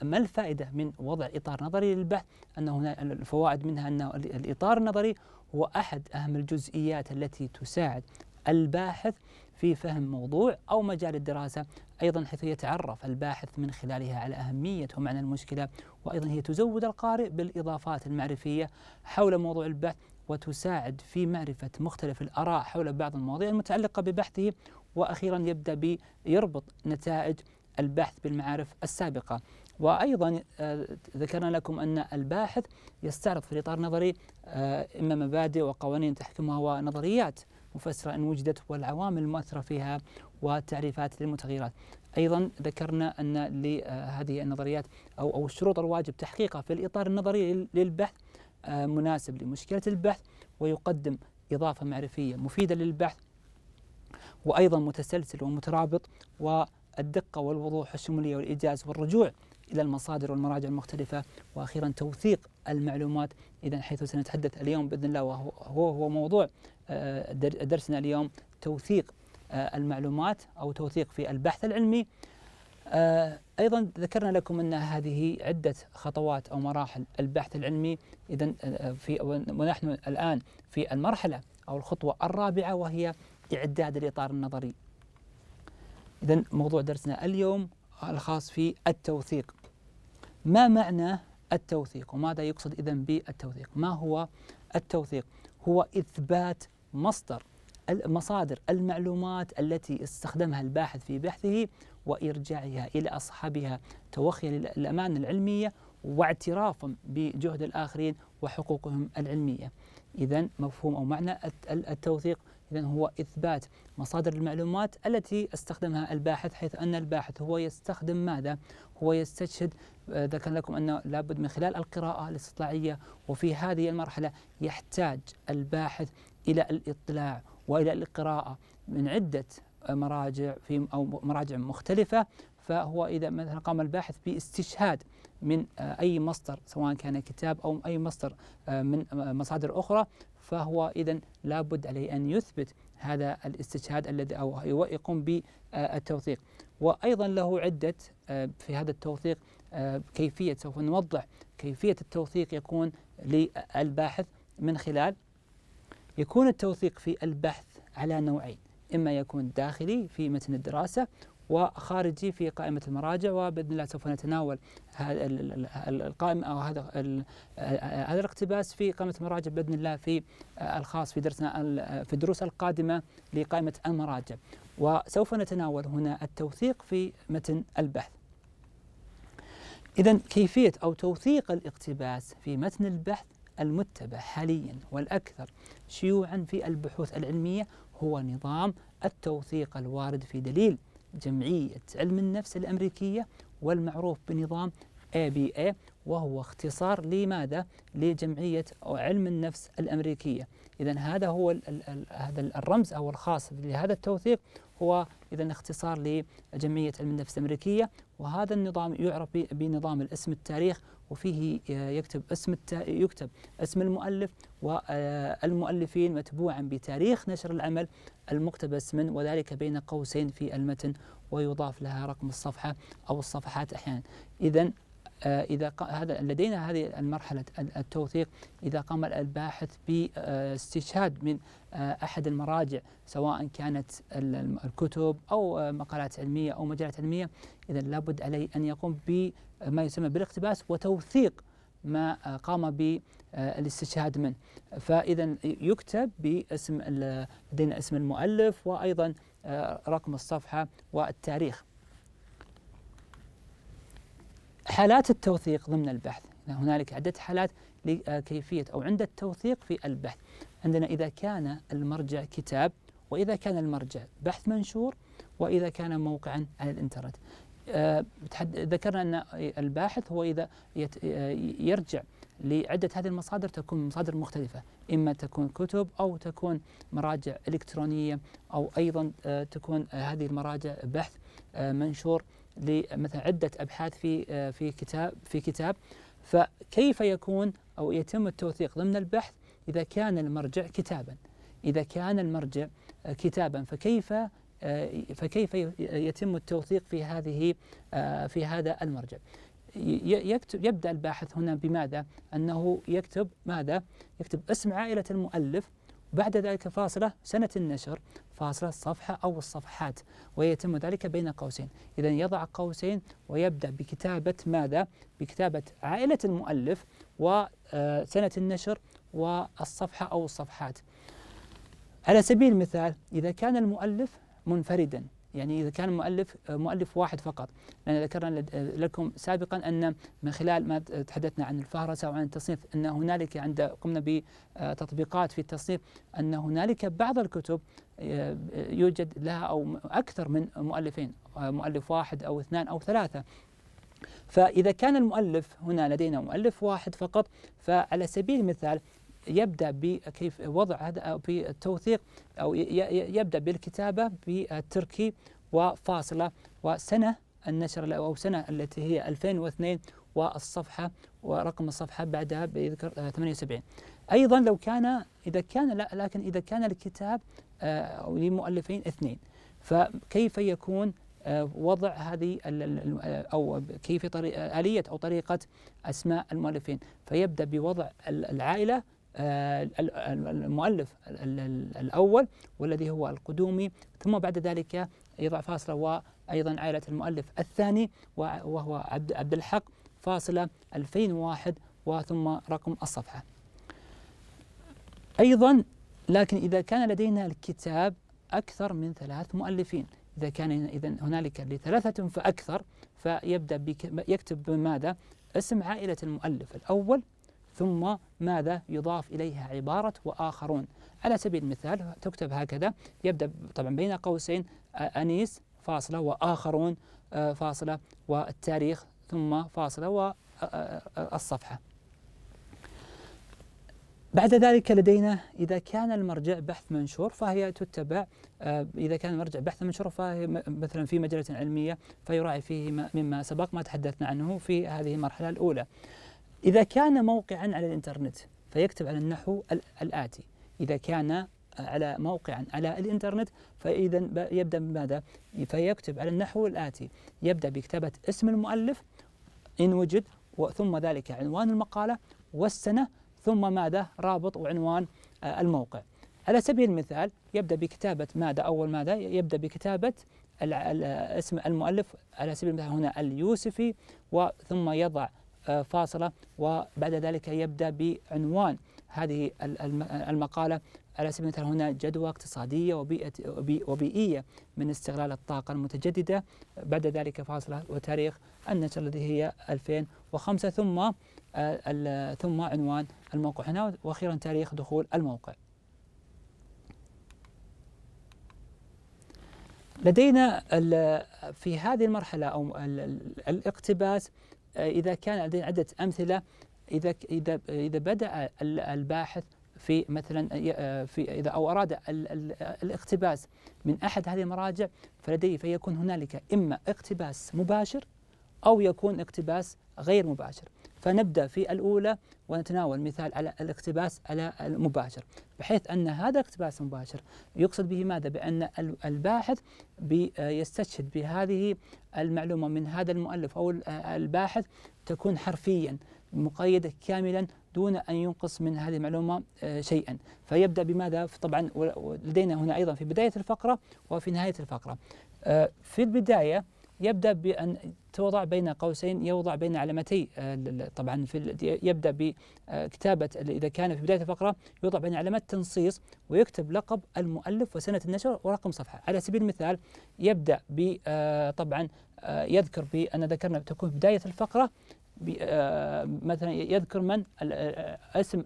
ما الفائدة من وضع إطار نظري للبحث أن هنا الفوائد منها أن الإطار النظري هو أحد أهم الجزئيات التي تساعد الباحث في فهم موضوع أو مجال الدراسة أيضا حيث يتعرف الباحث من خلالها على أهمية ومعنى المشكلة وأيضا هي تزود القارئ بالإضافات المعرفية حول موضوع البحث وتساعد في معرفة مختلف الآراء حول بعض المواضيع المتعلقة ببحثه وأخيرا يبدأ بيربط نتائج البحث بالمعارف السابقة وأيضا آه، ذكرنا لكم أن الباحث يستعرض في الإطار النظري آه، إما مبادئ وقوانين تحكمها ونظريات مفسرة إن وجدت والعوامل المؤثرة فيها وتعريفات للمتغيرات أيضا ذكرنا أن لهذه آه، النظريات أو, أو الشروط الواجب تحقيقها في الإطار النظري للبحث مناسب لمشكلة البحث ويقدم إضافة معرفية مفيدة للبحث وأيضا متسلسل ومترابط والدقة والوضوح والشمولية والإيجاز والرجوع إلى المصادر والمراجع المختلفة وأخيرا توثيق المعلومات إذا حيث سنتحدث اليوم بإذن الله وهو هو موضوع آه، درسنا اليوم توثيق آه، المعلومات أو توثيق في البحث العلمي آه، أيضا ذكرنا لكم أن هذه عدة خطوات أو مراحل البحث العلمي إذا في ونحن الآن في المرحلة أو الخطوة الرابعة وهي إعداد الإطار النظري إذا موضوع درسنا اليوم الخاص في التوثيق ما معنى التوثيق وماذا يقصد إذا بالتوثيق ما هو التوثيق هو إثبات مصدر المصادر المعلومات التي استخدمها الباحث في بحثه وإرجاعها إلى أصحابها توخيا للأمانة العلمية واعترافا بجهد الآخرين وحقوقهم العلمية إذا مفهوم أو معنى التوثيق إذا هو إثبات مصادر المعلومات التي استخدمها الباحث حيث أن الباحث هو يستخدم ماذا؟ هو يستشهد آه، ذكر لكم أنه لابد من خلال القراءة الاستطلاعية وفي هذه المرحلة يحتاج الباحث إلى الإطلاع وإلى القراءة من عدة مراجع في أو مراجع مختلفة فهو إذا مثلا قام الباحث باستشهاد من آه، أي مصدر سواء كان كتاب أو أي مصدر آه، من مصادر أخرى فهو إذا لابد عليه أن يثبت هذا الاستشهاد الذي أو يقوم بالتوثيق آه، وأيضا له عدة آه، في هذا التوثيق آه، كيفية سوف نوضح كيفية التوثيق يكون للباحث من خلال يكون التوثيق في البحث على نوعين إما يكون داخلي في متن الدراسة وخارجي في قائمة المراجع وبإذن الله سوف نتناول هذا القائمة أو هذا هذا الاقتباس في قائمة المراجع بإذن الله في آه، الخاص في درسنا آه، في الدروس القادمة لقائمة المراجع وسوف نتناول هنا التوثيق في متن البحث إذا كيفية أو توثيق الاقتباس في متن البحث المتبع حاليا والأكثر شيوعا في البحوث العلمية هو نظام التوثيق الوارد في دليل جمعية علم النفس الأمريكية والمعروف بنظام ABA وهو اختصار لماذا؟ لجمعية علم النفس الأمريكية إذا هذا هو هذا الرمز أو الخاص لهذا التوثيق هو إذا اختصار لجمعية علم النفس الأمريكية وهذا النظام يعرف بنظام الاسم التاريخ وفيه آه، يكتب اسم يكتب اسم المؤلف والمؤلفين آه، متبوعا بتاريخ نشر العمل المقتبس من وذلك بين قوسين في المتن ويضاف لها رقم الصفحة أو الصفحات أحيانا إذا آه، إذا هذا لدينا هذه المرحلة التوثيق إذا قام الباحث باستشهاد من آه، أحد المراجع سواء كانت الكتب أو آه، مقالات علمية أو مجالات علمية إذا لابد عليه أن يقوم بما يسمى بالاقتباس وتوثيق ما قام بالاستشهاد منه فإذا يكتب باسم لدينا اسم المؤلف وأيضا رقم الصفحة والتاريخ حالات التوثيق ضمن البحث هنالك عدة حالات لكيفية أو عند التوثيق في البحث عندنا إذا كان المرجع كتاب وإذا كان المرجع بحث منشور وإذا كان موقعا على الإنترنت آه، ذكرنا أن الباحث هو إذا آه، يرجع لعدة هذه المصادر تكون مصادر مختلفة إما تكون كتب أو تكون مراجع إلكترونية أو أيضا آه، تكون هذه المراجع بحث منشور لمثلا عده ابحاث في آه، في كتاب في كتاب فكيف يكون او يتم التوثيق ضمن البحث اذا كان المرجع كتابا اذا كان المرجع آه، كتابا فكيف آه، فكيف يتم التوثيق في هذه في هذا المرجع يكتب يبدا الباحث هنا بماذا انه يكتب ماذا يكتب اسم عائله المؤلف بعد ذلك فاصلة سنة النشر فاصلة الصفحة أو الصفحات ويتم ذلك بين قوسين إذا يضع قوسين ويبدأ بكتابة ماذا؟ بكتابة عائلة المؤلف وسنة آه، النشر والصفحة أو الصفحات على سبيل المثال إذا كان المؤلف منفردا يعني إذا كان المؤلف مؤلف واحد فقط لأن ذكرنا لكم سابقا أن من خلال ما تحدثنا عن الفهرسة وعن التصنيف أن هنالك عند قمنا بتطبيقات في التصنيف أن هنالك بعض الكتب آه، يوجد لها أو أكثر من مؤلفين آه، مؤلف واحد أو اثنان أو ثلاثة فإذا كان المؤلف هنا لدينا مؤلف واحد فقط فعلى سبيل المثال يبدأ بكيف وضع هذا بالتوثيق أو يبدأ بالكتابة بالتركي وفاصلة وسنة النشر أو سنة التي هي 2002 والصفحة ورقم الصفحة بعدها بيذكر 78 آه، أيضا لو كان إذا كان لا لكن إذا كان الكتاب آه، لمؤلفين اثنين فكيف يكون آه، وضع هذه أو كيف آلية أو طريقة أسماء المؤلفين فيبدأ بوضع العائلة آه، المؤلف الأول والذي هو القدومي ثم بعد ذلك يضع فاصلة وأيضا عائلة المؤلف الثاني وهو عبد الحق فاصلة 2001 وثم رقم الصفحة أيضا لكن إذا كان لدينا الكتاب أكثر من ثلاث مؤلفين إذا كان إذا هنالك لثلاثة فأكثر فيبدأ يكتب بماذا؟ اسم عائلة المؤلف الأول ثم ماذا يضاف إليها عبارة وآخرون على سبيل المثال تكتب هكذا يبدأ طبعا بين قوسين أنيس فاصلة وآخرون فاصلة والتاريخ ثم فاصلة والصفحة بعد ذلك لدينا إذا كان المرجع بحث منشور فهي تتبع إذا كان المرجع بحث منشور فهي مثلا في مجلة علمية فيراعي فيه مما سبق ما تحدثنا عنه في هذه المرحلة الأولى. إذا كان موقعا على الإنترنت فيكتب على النحو الآتي إذا كان آه، على موقعا على الإنترنت فإذا يبدأ بماذا؟ فيكتب على النحو الآتي يبدأ بكتابة اسم المؤلف إن وجد ثم ذلك عنوان المقالة والسنة ثم ماذا؟ رابط وعنوان آه، الموقع على سبيل المثال يبدأ بكتابة ماذا أول ماذا؟ يبدأ بكتابة آه، اسم المؤلف على سبيل المثال هنا اليوسفي وثم يضع آه، فاصلة وبعد ذلك يبدأ بعنوان هذه المقالة على سبيل المثال هنا جدوى اقتصادية وبيئية من استغلال الطاقة المتجددة بعد ذلك فاصلة وتاريخ النشر الذي هي 2005 ثم آه، ثم عنوان الموقع هنا وأخيرا تاريخ دخول الموقع لدينا في هذه المرحلة أو الاقتباس إذا كان لدينا عدة أمثلة إذا إذا إذا بدأ الباحث في مثلا آه، في إذا أو أراد الاقتباس من أحد هذه المراجع فلديه فيكون هنالك إما اقتباس مباشر أو يكون اقتباس غير مباشر فنبدأ في الأولى ونتناول مثال على الاقتباس على المباشر بحيث أن هذا الاقتباس المباشر يقصد به ماذا؟ بأن الباحث يستشهد بهذه المعلومة من هذا المؤلف أو الباحث تكون حرفيا مقيدة كاملا دون أن ينقص من هذه المعلومة آه، شيئا فيبدأ بماذا؟ طبعا لدينا هنا أيضا في بداية الفقرة وفي نهاية الفقرة آه، في البداية يبدأ بأن توضع بين قوسين يوضع بين علامتي آه، طبعا في يبدأ بكتابة آه، إذا كان في بداية الفقرة يوضع بين علامات تنصيص ويكتب لقب المؤلف وسنة النشر ورقم صفحة على سبيل المثال يبدأ ب آه، طبعا يذكر بأن ذكرنا تكون في بداية الفقرة مثلا يذكر من اسم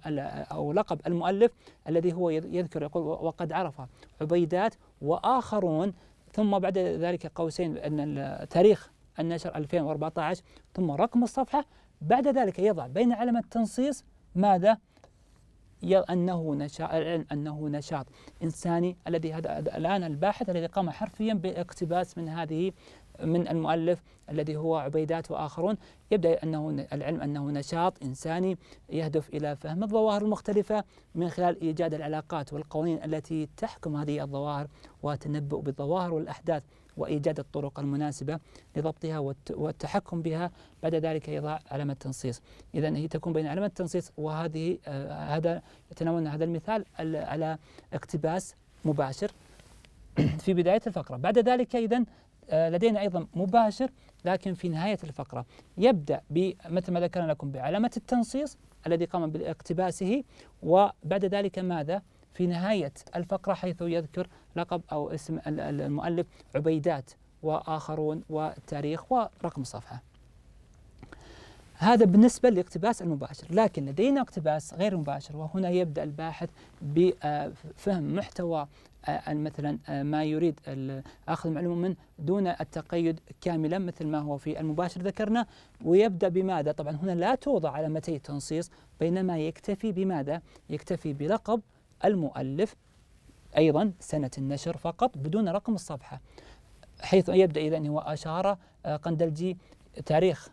او لقب المؤلف الذي هو يذكر يقول وقد عرف عبيدات واخرون ثم بعد ذلك قوسين أن تاريخ النشر 2014 ثم رقم الصفحة بعد ذلك يضع بين علامة تنصيص ماذا؟ أنه نشاط أنه نشاط إنساني الذي هذا الآن الباحث الذي قام حرفيا باقتباس من هذه من المؤلف الذي هو عبيدات وآخرون يبدأ أنه العلم أنه نشاط إنساني يهدف إلى فهم الظواهر المختلفة من خلال إيجاد العلاقات والقوانين التي تحكم هذه الظواهر والتنبؤ بالظواهر والأحداث وإيجاد الطرق المناسبة لضبطها والتحكم بها بعد ذلك يضع علامة تنصيص إذا هي تكون بين علامة تنصيص وهذه آه هذا يتناولنا هذا المثال على اقتباس مباشر في بداية الفقرة بعد ذلك إذا آه، لدينا أيضا مباشر لكن في نهاية الفقرة يبدأ مثل ما ذكرنا لكم بعلامة التنصيص الذي قام باقتباسه وبعد ذلك ماذا؟ في نهاية الفقرة حيث يذكر لقب أو اسم المؤلف عبيدات وآخرون والتاريخ ورقم صفحة هذا بالنسبة للاقتباس المباشر لكن لدينا اقتباس غير مباشر وهنا يبدأ الباحث بفهم آه، محتوى مثلا ما يريد اخذ المعلومه منه دون التقيد كاملا مثل ما هو في المباشر ذكرنا ويبدا بماذا؟ طبعا هنا لا توضع علامتي تنصيص بينما يكتفي بماذا؟ يكتفي بلقب المؤلف ايضا سنه النشر فقط بدون رقم الصفحه حيث يبدا اذا هو اشار قندلجي تاريخ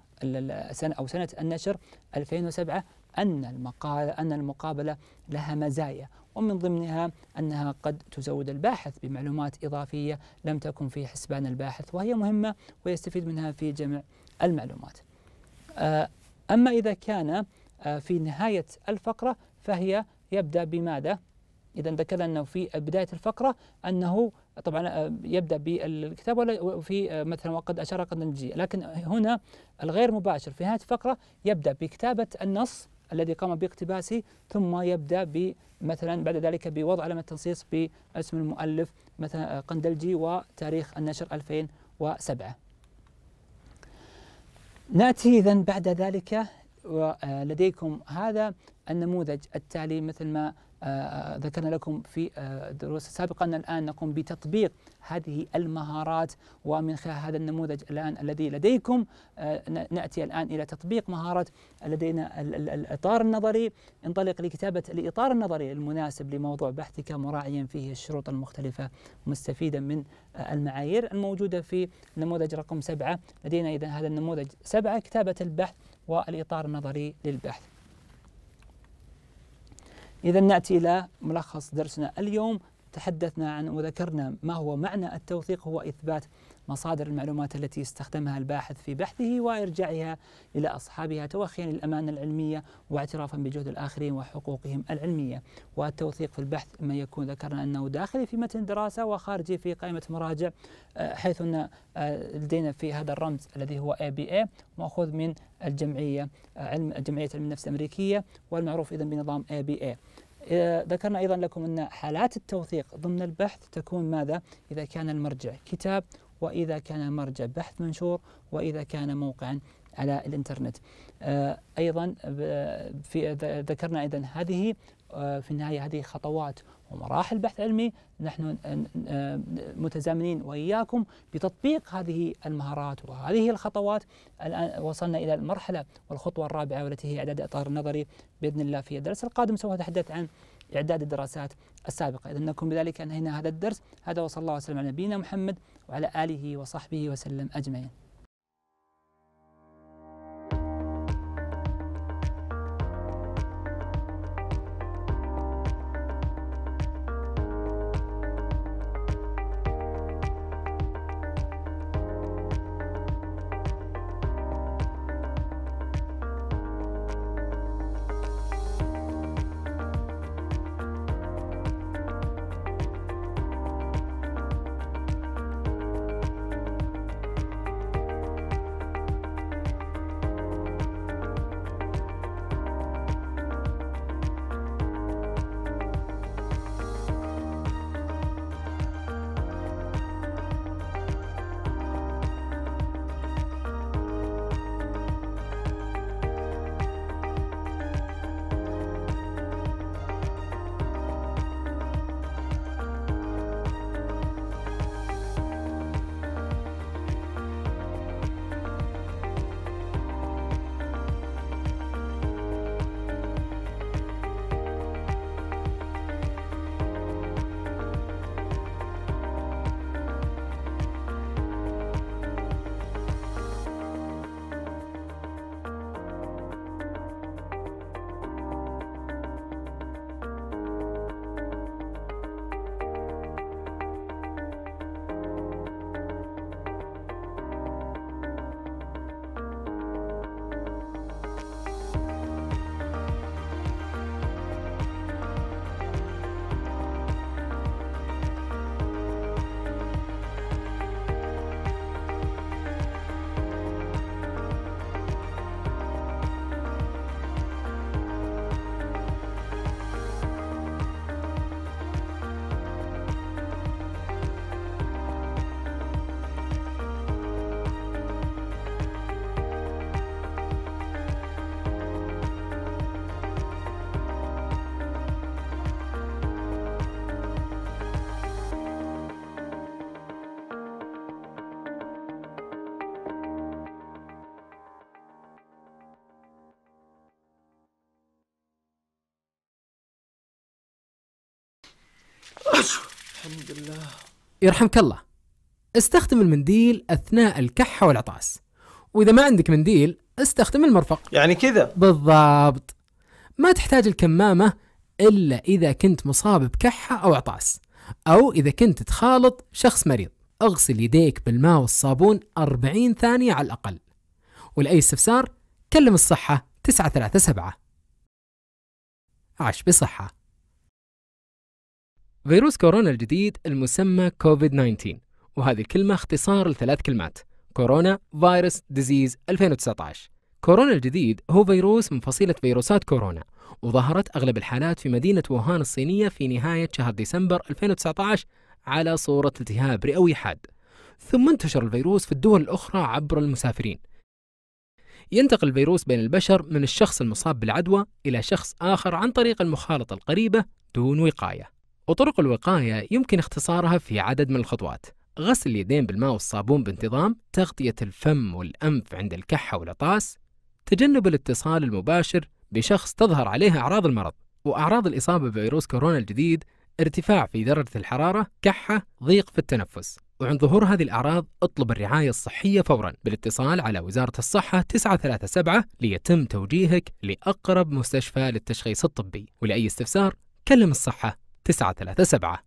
أو سنة النشر 2007 أن المقالة أن المقابلة لها مزايا ومن ضمنها أنها قد تزود الباحث بمعلومات إضافية لم تكن في حسبان الباحث وهي مهمة ويستفيد منها في جمع المعلومات آه، أما إذا كان آه، في نهاية الفقرة فهي يبدأ بماذا؟ إذا ذكرنا أنه في بداية الفقرة أنه طبعا آه، يبدأ بالكتاب ولا في مثلا وقد أشار قد نجي لكن هنا الغير مباشر في نهاية الفقرة يبدأ بكتابة النص الذي قام باقتباسه ثم يبدأ مثلا بعد ذلك بوضع علامة التنصيص باسم المؤلف مثلا آه، قندلجي وتاريخ النشر 2007 نأتي إذا بعد ذلك ولديكم آه، هذا النموذج التالي مثل ما ذكرنا لكم في آه، دروس سابقة أن الآن نقوم بتطبيق هذه المهارات ومن خلال هذا النموذج الآن الذي لديكم آه، نأتي الآن إلى تطبيق مهارة لدينا الإطار النظري انطلق لكتابة الإطار النظري المناسب لموضوع بحثك مراعيا فيه الشروط المختلفة مستفيدا من آه، المعايير الموجودة في نموذج رقم سبعة لدينا إذا هذا النموذج سبعة كتابة البحث والإطار النظري للبحث إذا نأتي إلى ملخص درسنا اليوم تحدثنا عن وذكرنا ما هو معنى التوثيق هو إثبات مصادر المعلومات التي استخدمها الباحث في بحثه وإرجاعها إلى أصحابها توخيا للأمانة العلمية واعترافا بجهد الآخرين وحقوقهم العلمية والتوثيق في البحث ما يكون ذكرنا أنه داخلي في متن دراسة وخارجي في قائمة مراجع آه، حيث أن آه، لدينا في هذا الرمز الذي هو ABA مأخوذ من الجمعية آه، علم جمعية علم النفس الأمريكية والمعروف إذا بنظام ABA ذكرنا أيضا لكم أن حالات التوثيق ضمن البحث تكون ماذا؟ إذا كان المرجع كتاب وإذا كان مرجع بحث منشور وإذا كان موقعا على الانترنت آه، أيضا في ذكرنا أيضا هذه آه، في النهاية هذه خطوات ومراحل بحث علمي نحن آه، متزامنين وإياكم بتطبيق هذه المهارات وهذه الخطوات الآن وصلنا إلى المرحلة والخطوة الرابعة والتي هي إعداد إطار النظري بإذن الله في الدرس القادم سوف أتحدث عن إعداد الدراسات السابقة إذا نكون بذلك أنهينا هذا الدرس هذا وصلى الله وسلم على نبينا محمد وعلى آله وصحبه وسلم أجمعين الحمد لله يرحمك الله استخدم المنديل أثناء الكحة والعطاس وإذا ما عندك منديل استخدم المرفق يعني كذا بالضبط ما تحتاج الكمامة إلا إذا كنت مصاب بكحة أو عطاس أو إذا كنت تخالط شخص مريض اغسل يديك بالماء والصابون 40 ثانية على الأقل ولأي استفسار كلم الصحة 937 عش بصحة فيروس كورونا الجديد المسمى كوفيد 19 وهذه الكلمة اختصار لثلاث كلمات كورونا فيروس ديزيز 2019 كورونا الجديد هو فيروس من فصيلة فيروسات كورونا وظهرت أغلب الحالات في مدينة ووهان الصينية في نهاية شهر ديسمبر 2019 على صورة التهاب رئوي حاد ثم انتشر الفيروس في الدول الأخرى عبر المسافرين ينتقل الفيروس بين البشر من الشخص المصاب بالعدوى إلى شخص آخر عن طريق المخالطة القريبة دون وقاية وطرق الوقاية يمكن اختصارها في عدد من الخطوات غسل اليدين بالماء والصابون بانتظام تغطية الفم والأنف عند الكحة والعطاس تجنب الاتصال المباشر بشخص تظهر عليه أعراض المرض وأعراض الإصابة بفيروس كورونا الجديد ارتفاع في درجة الحرارة كحة ضيق في التنفس وعند ظهور هذه الأعراض اطلب الرعاية الصحية فورا بالاتصال على وزارة الصحة 937 ليتم توجيهك لأقرب مستشفى للتشخيص الطبي ولأي استفسار كلم الصحة 937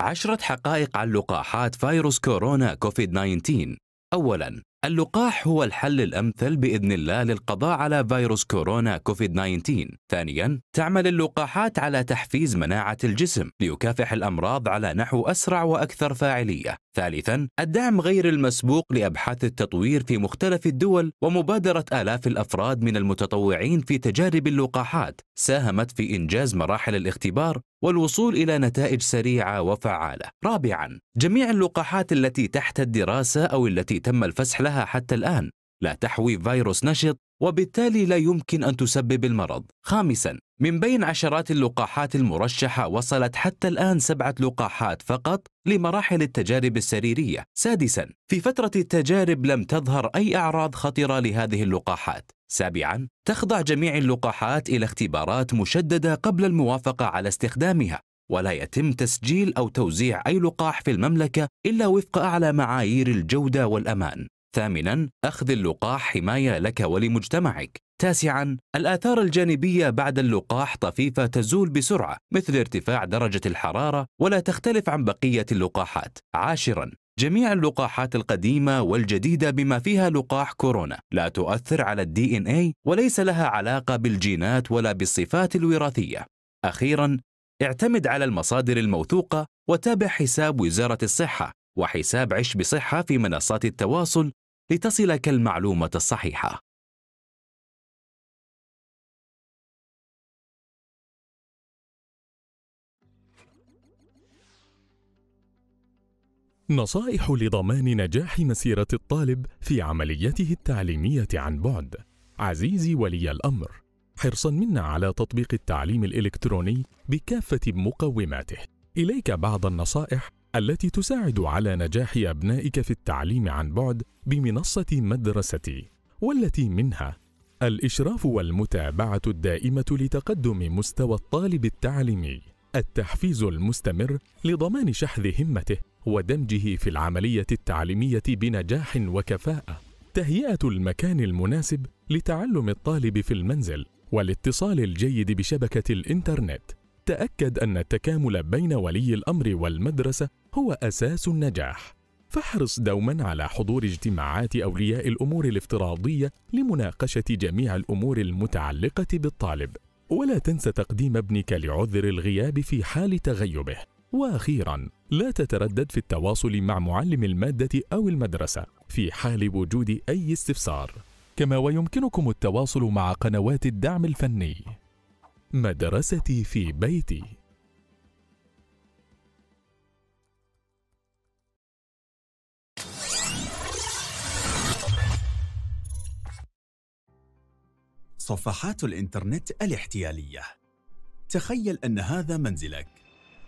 عشرة حقائق عن لقاحات فيروس كورونا كوفيد 19 أولاً اللقاح هو الحل الأمثل بإذن الله للقضاء على فيروس كورونا كوفيد 19 ثانيا تعمل اللقاحات على تحفيز مناعة الجسم ليكافح الأمراض على نحو أسرع وأكثر فاعلية ثالثا الدعم غير المسبوق لأبحاث التطوير في مختلف الدول ومبادرة آلاف الأفراد من المتطوعين في تجارب اللقاحات ساهمت في إنجاز مراحل الاختبار والوصول إلى نتائج سريعة وفعالة رابعا جميع اللقاحات التي تحت الدراسة أو التي تم الفسح لها لها حتى الآن لا تحوي فيروس نشط وبالتالي لا يمكن أن تسبب المرض خامسا من بين عشرات اللقاحات المرشحة وصلت حتى الآن سبعة لقاحات فقط لمراحل التجارب السريرية سادسا في فترة التجارب لم تظهر أي أعراض خطرة لهذه اللقاحات سابعا تخضع جميع اللقاحات إلى اختبارات مشددة قبل الموافقة على استخدامها ولا يتم تسجيل أو توزيع أي لقاح في المملكة إلا وفق أعلى معايير الجودة والأمان ثامنا أخذ اللقاح حماية لك ولمجتمعك تاسعا الآثار الجانبية بعد اللقاح طفيفة تزول بسرعة مثل ارتفاع درجة الحرارة ولا تختلف عن بقية اللقاحات عاشرا جميع اللقاحات القديمة والجديدة بما فيها لقاح كورونا لا تؤثر على الدي ان اي وليس لها علاقة بالجينات ولا بالصفات الوراثية. أخيراً، اعتمد على المصادر الموثوقة وتابع حساب وزارة الصحة وحساب عش بصحة في منصات التواصل لتصلك المعلومة الصحيحة نصائح لضمان نجاح مسيرة الطالب في عمليته التعليمية عن بعد عزيزي ولي الأمر حرصا منا على تطبيق التعليم الإلكتروني بكافة مقوماته إليك بعض النصائح التي تساعد على نجاح أبنائك في التعليم عن بعد بمنصة مدرستي والتي منها الإشراف والمتابعة الدائمة لتقدم مستوى الطالب التعليمي التحفيز المستمر لضمان شحذ همته ودمجه في العملية التعليمية بنجاح وكفاءة تهيئة المكان المناسب لتعلم الطالب في المنزل والاتصال الجيد بشبكة الإنترنت تأكد أن التكامل بين ولي الأمر والمدرسة هو أساس النجاح فاحرص دوما على حضور اجتماعات أولياء الأمور الافتراضية لمناقشة جميع الأمور المتعلقة بالطالب ولا تنس تقديم ابنك لعذر الغياب في حال تغيبه واخيرا لا تتردد في التواصل مع معلم الماده او المدرسه في حال وجود اي استفسار كما ويمكنكم التواصل مع قنوات الدعم الفني مدرستي في بيتي صفحات الإنترنت الاحتيالية تخيل أن هذا منزلك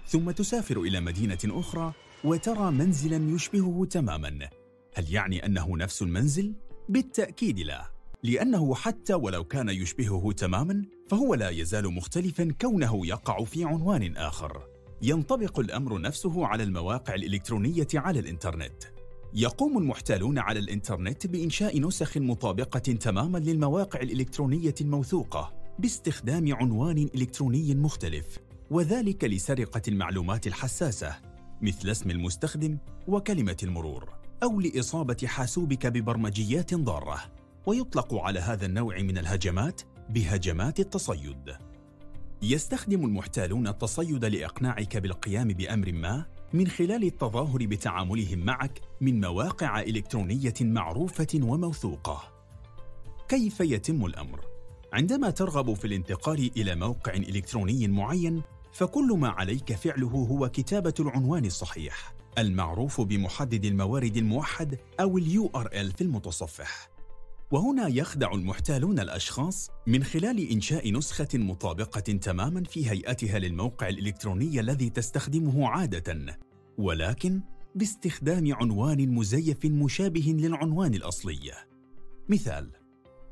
ثم تسافر إلى مدينة أخرى وترى منزلا يشبهه تماما هل يعني أنه نفس المنزل؟ بالتأكيد لا لأنه حتى ولو كان يشبهه تماما فهو لا يزال مختلفا كونه يقع في عنوان آخر ينطبق الأمر نفسه على المواقع الإلكترونية على الإنترنت يقوم المحتالون على الإنترنت بإنشاء نسخ مطابقة تماما للمواقع الإلكترونية الموثوقة باستخدام عنوان إلكتروني مختلف وذلك لسرقة المعلومات الحساسة مثل اسم المستخدم وكلمة المرور أو لإصابة حاسوبك ببرمجيات ضارة ويطلق على هذا النوع من الهجمات بهجمات التصيد يستخدم المحتالون التصيد لإقناعك بالقيام بأمر ما من خلال التظاهر بتعاملهم معك من مواقع إلكترونية معروفة وموثوقة. كيف يتم الأمر؟ عندما ترغب في الانتقال إلى موقع إلكتروني معين، فكل ما عليك فعله هو كتابة العنوان الصحيح، المعروف بمحدد الموارد الموحد أو ال URL في المتصفح. وهنا يخدع المحتالون الأشخاص من خلال إنشاء نسخة مطابقة تماما في هيئتها للموقع الإلكتروني الذي تستخدمه عادة ولكن باستخدام عنوان مزيف مشابه للعنوان الأصلي مثال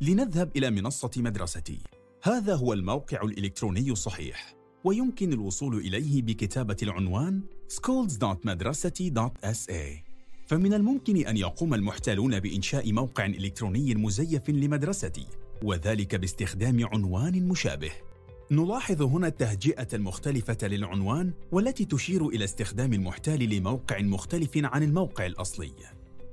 لنذهب إلى منصة مدرستي هذا هو الموقع الإلكتروني الصحيح ويمكن الوصول إليه بكتابة العنوان schools.madrasati.sa فمن الممكن أن يقوم المحتالون بإنشاء موقع إلكتروني مزيف لمدرستي وذلك باستخدام عنوان مشابه نلاحظ هنا التهجئة المختلفة للعنوان والتي تشير إلى استخدام المحتال لموقع مختلف عن الموقع الأصلي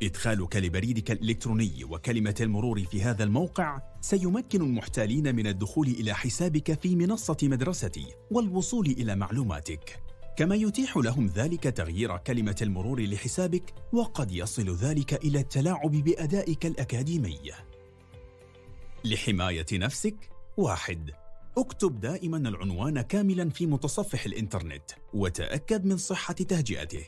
إدخالك لبريدك الإلكتروني وكلمة المرور في هذا الموقع سيمكن المحتالين من الدخول إلى حسابك في منصة مدرستي والوصول إلى معلوماتك كما يتيح لهم ذلك تغيير كلمة المرور لحسابك وقد يصل ذلك إلى التلاعب بأدائك الأكاديمي. لحماية نفسك واحد اكتب دائما العنوان كاملا في متصفح الإنترنت وتأكد من صحة تهجئته.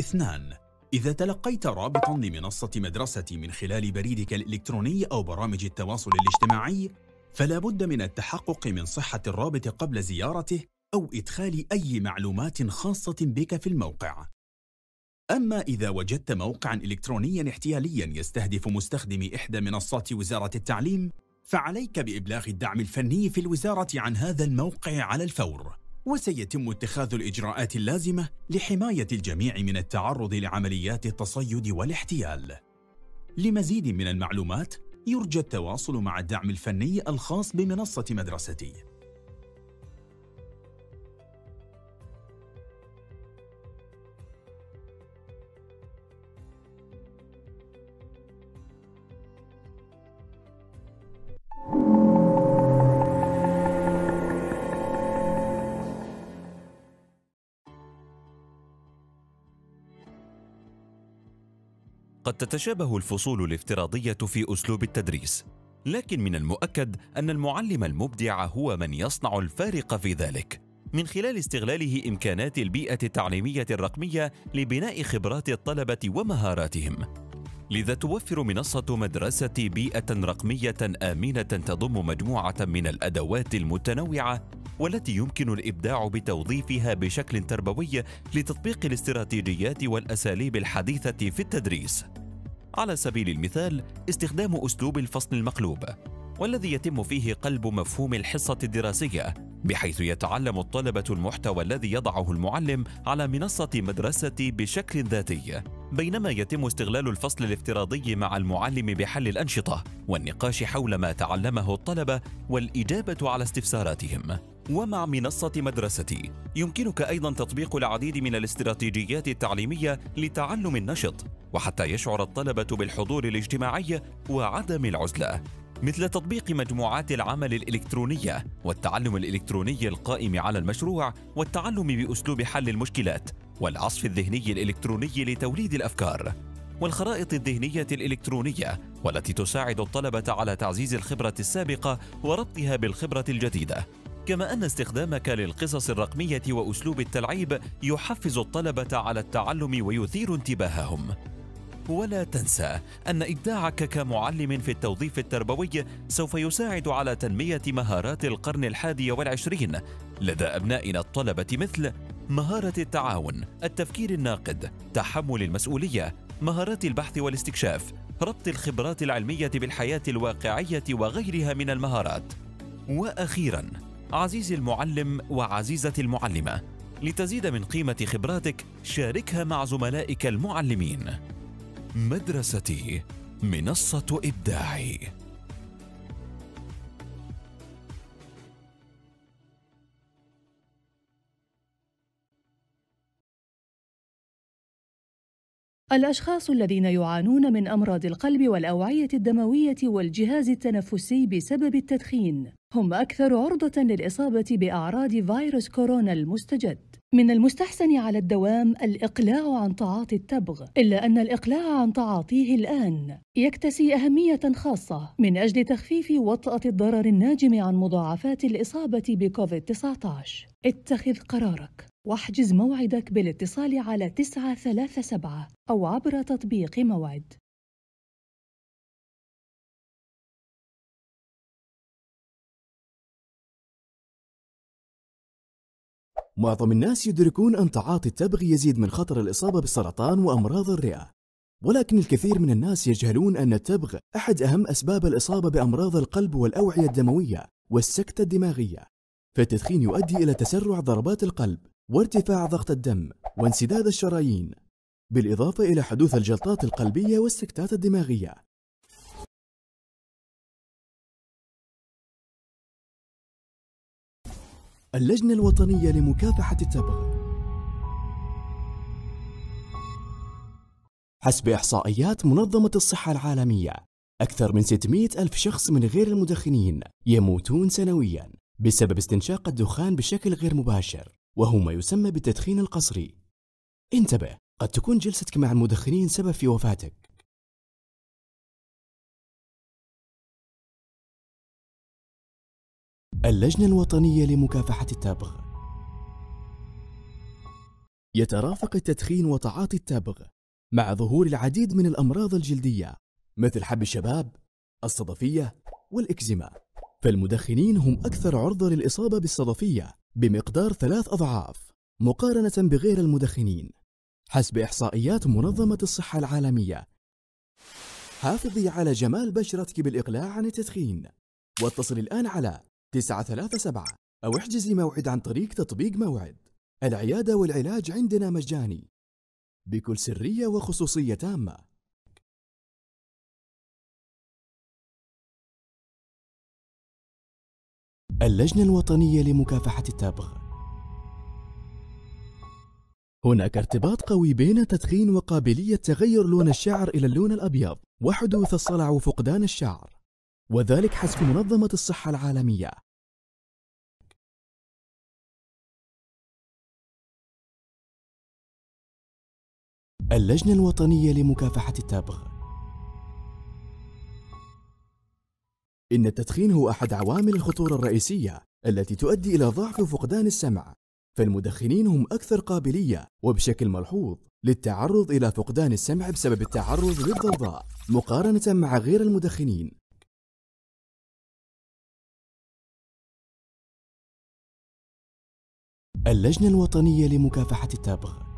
اثنان إذا تلقيت رابطا لمنصة مدرستي من خلال بريدك الإلكتروني أو برامج التواصل الاجتماعي فلا بد من التحقق من صحة الرابط قبل زيارته أو إدخال أي معلومات خاصة بك في الموقع. أما إذا وجدت موقعًا إلكترونيًا احتياليًا يستهدف مستخدمي إحدى منصات وزارة التعليم، فعليك بإبلاغ الدعم الفني في الوزارة عن هذا الموقع على الفور، وسيتم اتخاذ الإجراءات اللازمة لحماية الجميع من التعرض لعمليات التصيد والاحتيال. لمزيد من المعلومات، يرجى التواصل مع الدعم الفني الخاص بمنصة مدرستي. قد تتشابه الفصول الافتراضية في أسلوب التدريس، لكن من المؤكد أن المعلم المبدع هو من يصنع الفارق في ذلك، من خلال استغلاله إمكانات البيئة التعليمية الرقمية لبناء خبرات الطلبة ومهاراتهم. لذا توفر منصة مدرسة بيئة رقمية آمنة تضم مجموعة من الأدوات المتنوعة والتي يمكن الإبداع بتوظيفها بشكل تربوي لتطبيق الاستراتيجيات والأساليب الحديثة في التدريس. على سبيل المثال استخدام أسلوب الفصل المقلوب والذي يتم فيه قلب مفهوم الحصة الدراسية بحيث يتعلم الطلبة المحتوى الذي يضعه المعلم على منصة مدرسة بشكل ذاتي بينما يتم استغلال الفصل الافتراضي مع المعلم بحل الأنشطة والنقاش حول ما تعلمه الطلبة والإجابة على استفساراتهم ومع منصة مدرستي يمكنك أيضا تطبيق العديد من الاستراتيجيات التعليمية لتعلم النشط وحتى يشعر الطلبة بالحضور الاجتماعي وعدم العزلة مثل تطبيق مجموعات العمل الإلكترونية والتعلم الإلكتروني القائم على المشروع والتعلم بأسلوب حل المشكلات والعصف الذهني الإلكتروني لتوليد الأفكار والخرائط الذهنية الإلكترونية والتي تساعد الطلبة على تعزيز الخبرة السابقة وربطها بالخبرة الجديدة كما أن استخدامك للقصص الرقمية وأسلوب التلعيب يحفز الطلبة على التعلم ويثير انتباههم. ولا تنسى أن إبداعك كمعلم في التوظيف التربوي سوف يساعد على تنمية مهارات القرن الحادي والعشرين لدى أبنائنا الطلبة مثل مهارة التعاون، التفكير الناقد، تحمل المسؤولية، مهارات البحث والاستكشاف، ربط الخبرات العلمية بالحياة الواقعية وغيرها من المهارات. وأخيراً عزيزي المعلم وعزيزتي المعلمة لتزيد من قيمة خبراتك شاركها مع زملائك المعلمين مدرستي منصة إبداعي الأشخاص الذين يعانون من أمراض القلب والأوعية الدموية والجهاز التنفسي بسبب التدخين هم أكثر عرضة للإصابة بأعراض فيروس كورونا المستجد. من المستحسن على الدوام الإقلاع عن تعاطي التبغ، إلا أن الإقلاع عن تعاطيه الآن يكتسي أهمية خاصة من أجل تخفيف وطأة الضرر الناجم عن مضاعفات الإصابة بكوفيد-19. اتخذ قرارك. واحجز موعدك بالاتصال على 937 أو عبر تطبيق موعد معظم الناس يدركون أن تعاطي التبغ يزيد من خطر الإصابة بالسرطان وأمراض الرئة ولكن الكثير من الناس يجهلون أن التبغ أحد أهم أسباب الإصابة بأمراض القلب والأوعية الدموية والسكتة الدماغية فالتدخين يؤدي إلى تسرع ضربات القلب وارتفاع ضغط الدم وانسداد الشرايين بالإضافة إلى حدوث الجلطات القلبية والسكتات الدماغية اللجنة الوطنية لمكافحة التبغ حسب إحصائيات منظمة الصحة العالمية أكثر من 600 ألف شخص من غير المدخنين يموتون سنوياً بسبب استنشاق الدخان بشكل غير مباشر وهو ما يسمى بالتدخين القصري. انتبه قد تكون جلستك مع المدخنين سبب في وفاتك اللجنة الوطنية لمكافحة التبغ يترافق التدخين وتعاطي التبغ مع ظهور العديد من الأمراض الجلدية مثل حب الشباب، الصدفية، والإكزيما فالمدخنين هم أكثر عرضة للإصابة بالصدفية بمقدار ثلاث أضعاف مقارنة بغير المدخنين حسب إحصائيات منظمة الصحة العالمية حافظي على جمال بشرتك بالإقلاع عن التدخين واتصل الآن على 937 أو احجزي موعد عن طريق تطبيق موعد العيادة والعلاج عندنا مجاني بكل سرية وخصوصية تامة اللجنة الوطنية لمكافحة التبغ هناك ارتباط قوي بين تدخين وقابلية تغير لون الشعر إلى اللون الأبيض وحدوث الصلع وفقدان الشعر وذلك حسب منظمة الصحة العالمية اللجنة الوطنية لمكافحة التبغ إن التدخين هو أحد عوامل الخطورة الرئيسية التي تؤدي إلى ضعف وفقدان السمع، فالمدخنين هم أكثر قابلية وبشكل ملحوظ للتعرض إلى فقدان السمع بسبب التعرض للضوضاء مقارنة مع غير المدخنين. اللجنة الوطنية لمكافحة التبغ